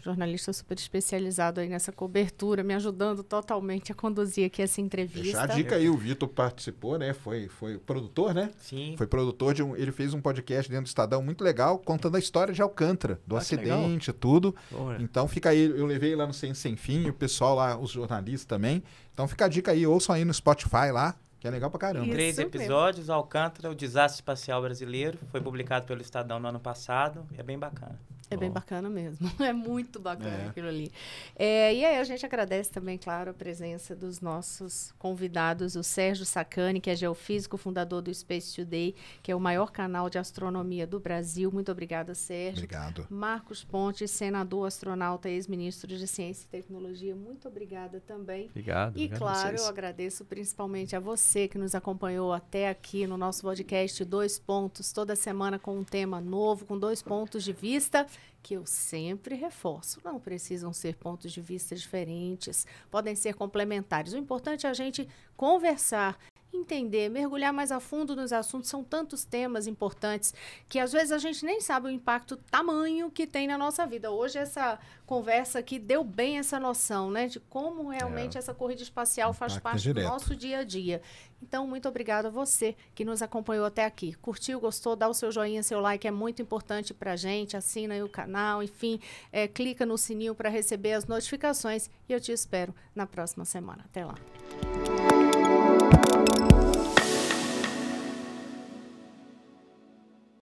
jornalista super especializado aí nessa cobertura, me ajudando totalmente a conduzir aqui essa entrevista. Deixar a dica aí, o Vitor participou, né? Foi, foi produtor, né? Sim. Foi produtor de um. Ele fez um podcast dentro do Estadão muito legal, contando a história de Alcântara, do ah, acidente, tudo. É. Então fica aí, eu levei lá no Sem Sem Fim, o pessoal lá, os jornalistas também. Então fica a dica aí, ouçam aí no Spotify lá, que é legal pra caramba. Isso Três episódios, mesmo. Alcântara, o Desastre Espacial Brasileiro. Foi publicado pelo Estadão no ano passado. É bem bacana. É bem bacana mesmo. É muito bacana é. aquilo ali. É, e aí a gente agradece também, claro, a presença dos nossos convidados, o Sérgio Sacani, que é geofísico, fundador do Space Today, que é o maior canal de astronomia do Brasil. Muito obrigada, Sérgio. Obrigado. Marcos Pontes, senador, astronauta, ex-ministro de Ciência e Tecnologia. Muito obrigada também. Obrigado. E claro, eu agradeço principalmente a você que nos acompanhou até aqui no nosso podcast Dois Pontos, toda semana com um tema novo, com dois pontos de vista que eu sempre reforço, não precisam ser pontos de vista diferentes, podem ser complementares. O importante é a gente conversar entender, mergulhar mais a fundo nos assuntos. São tantos temas importantes que às vezes a gente nem sabe o impacto tamanho que tem na nossa vida. Hoje essa conversa aqui deu bem essa noção, né, de como realmente é. essa corrida espacial faz parte direto. do nosso dia a dia. Então, muito obrigado a você que nos acompanhou até aqui. Curtiu, gostou, dá o seu joinha, seu like, é muito importante pra gente. Assina aí o canal, enfim, é, clica no sininho para receber as notificações e eu te espero na próxima semana. Até lá.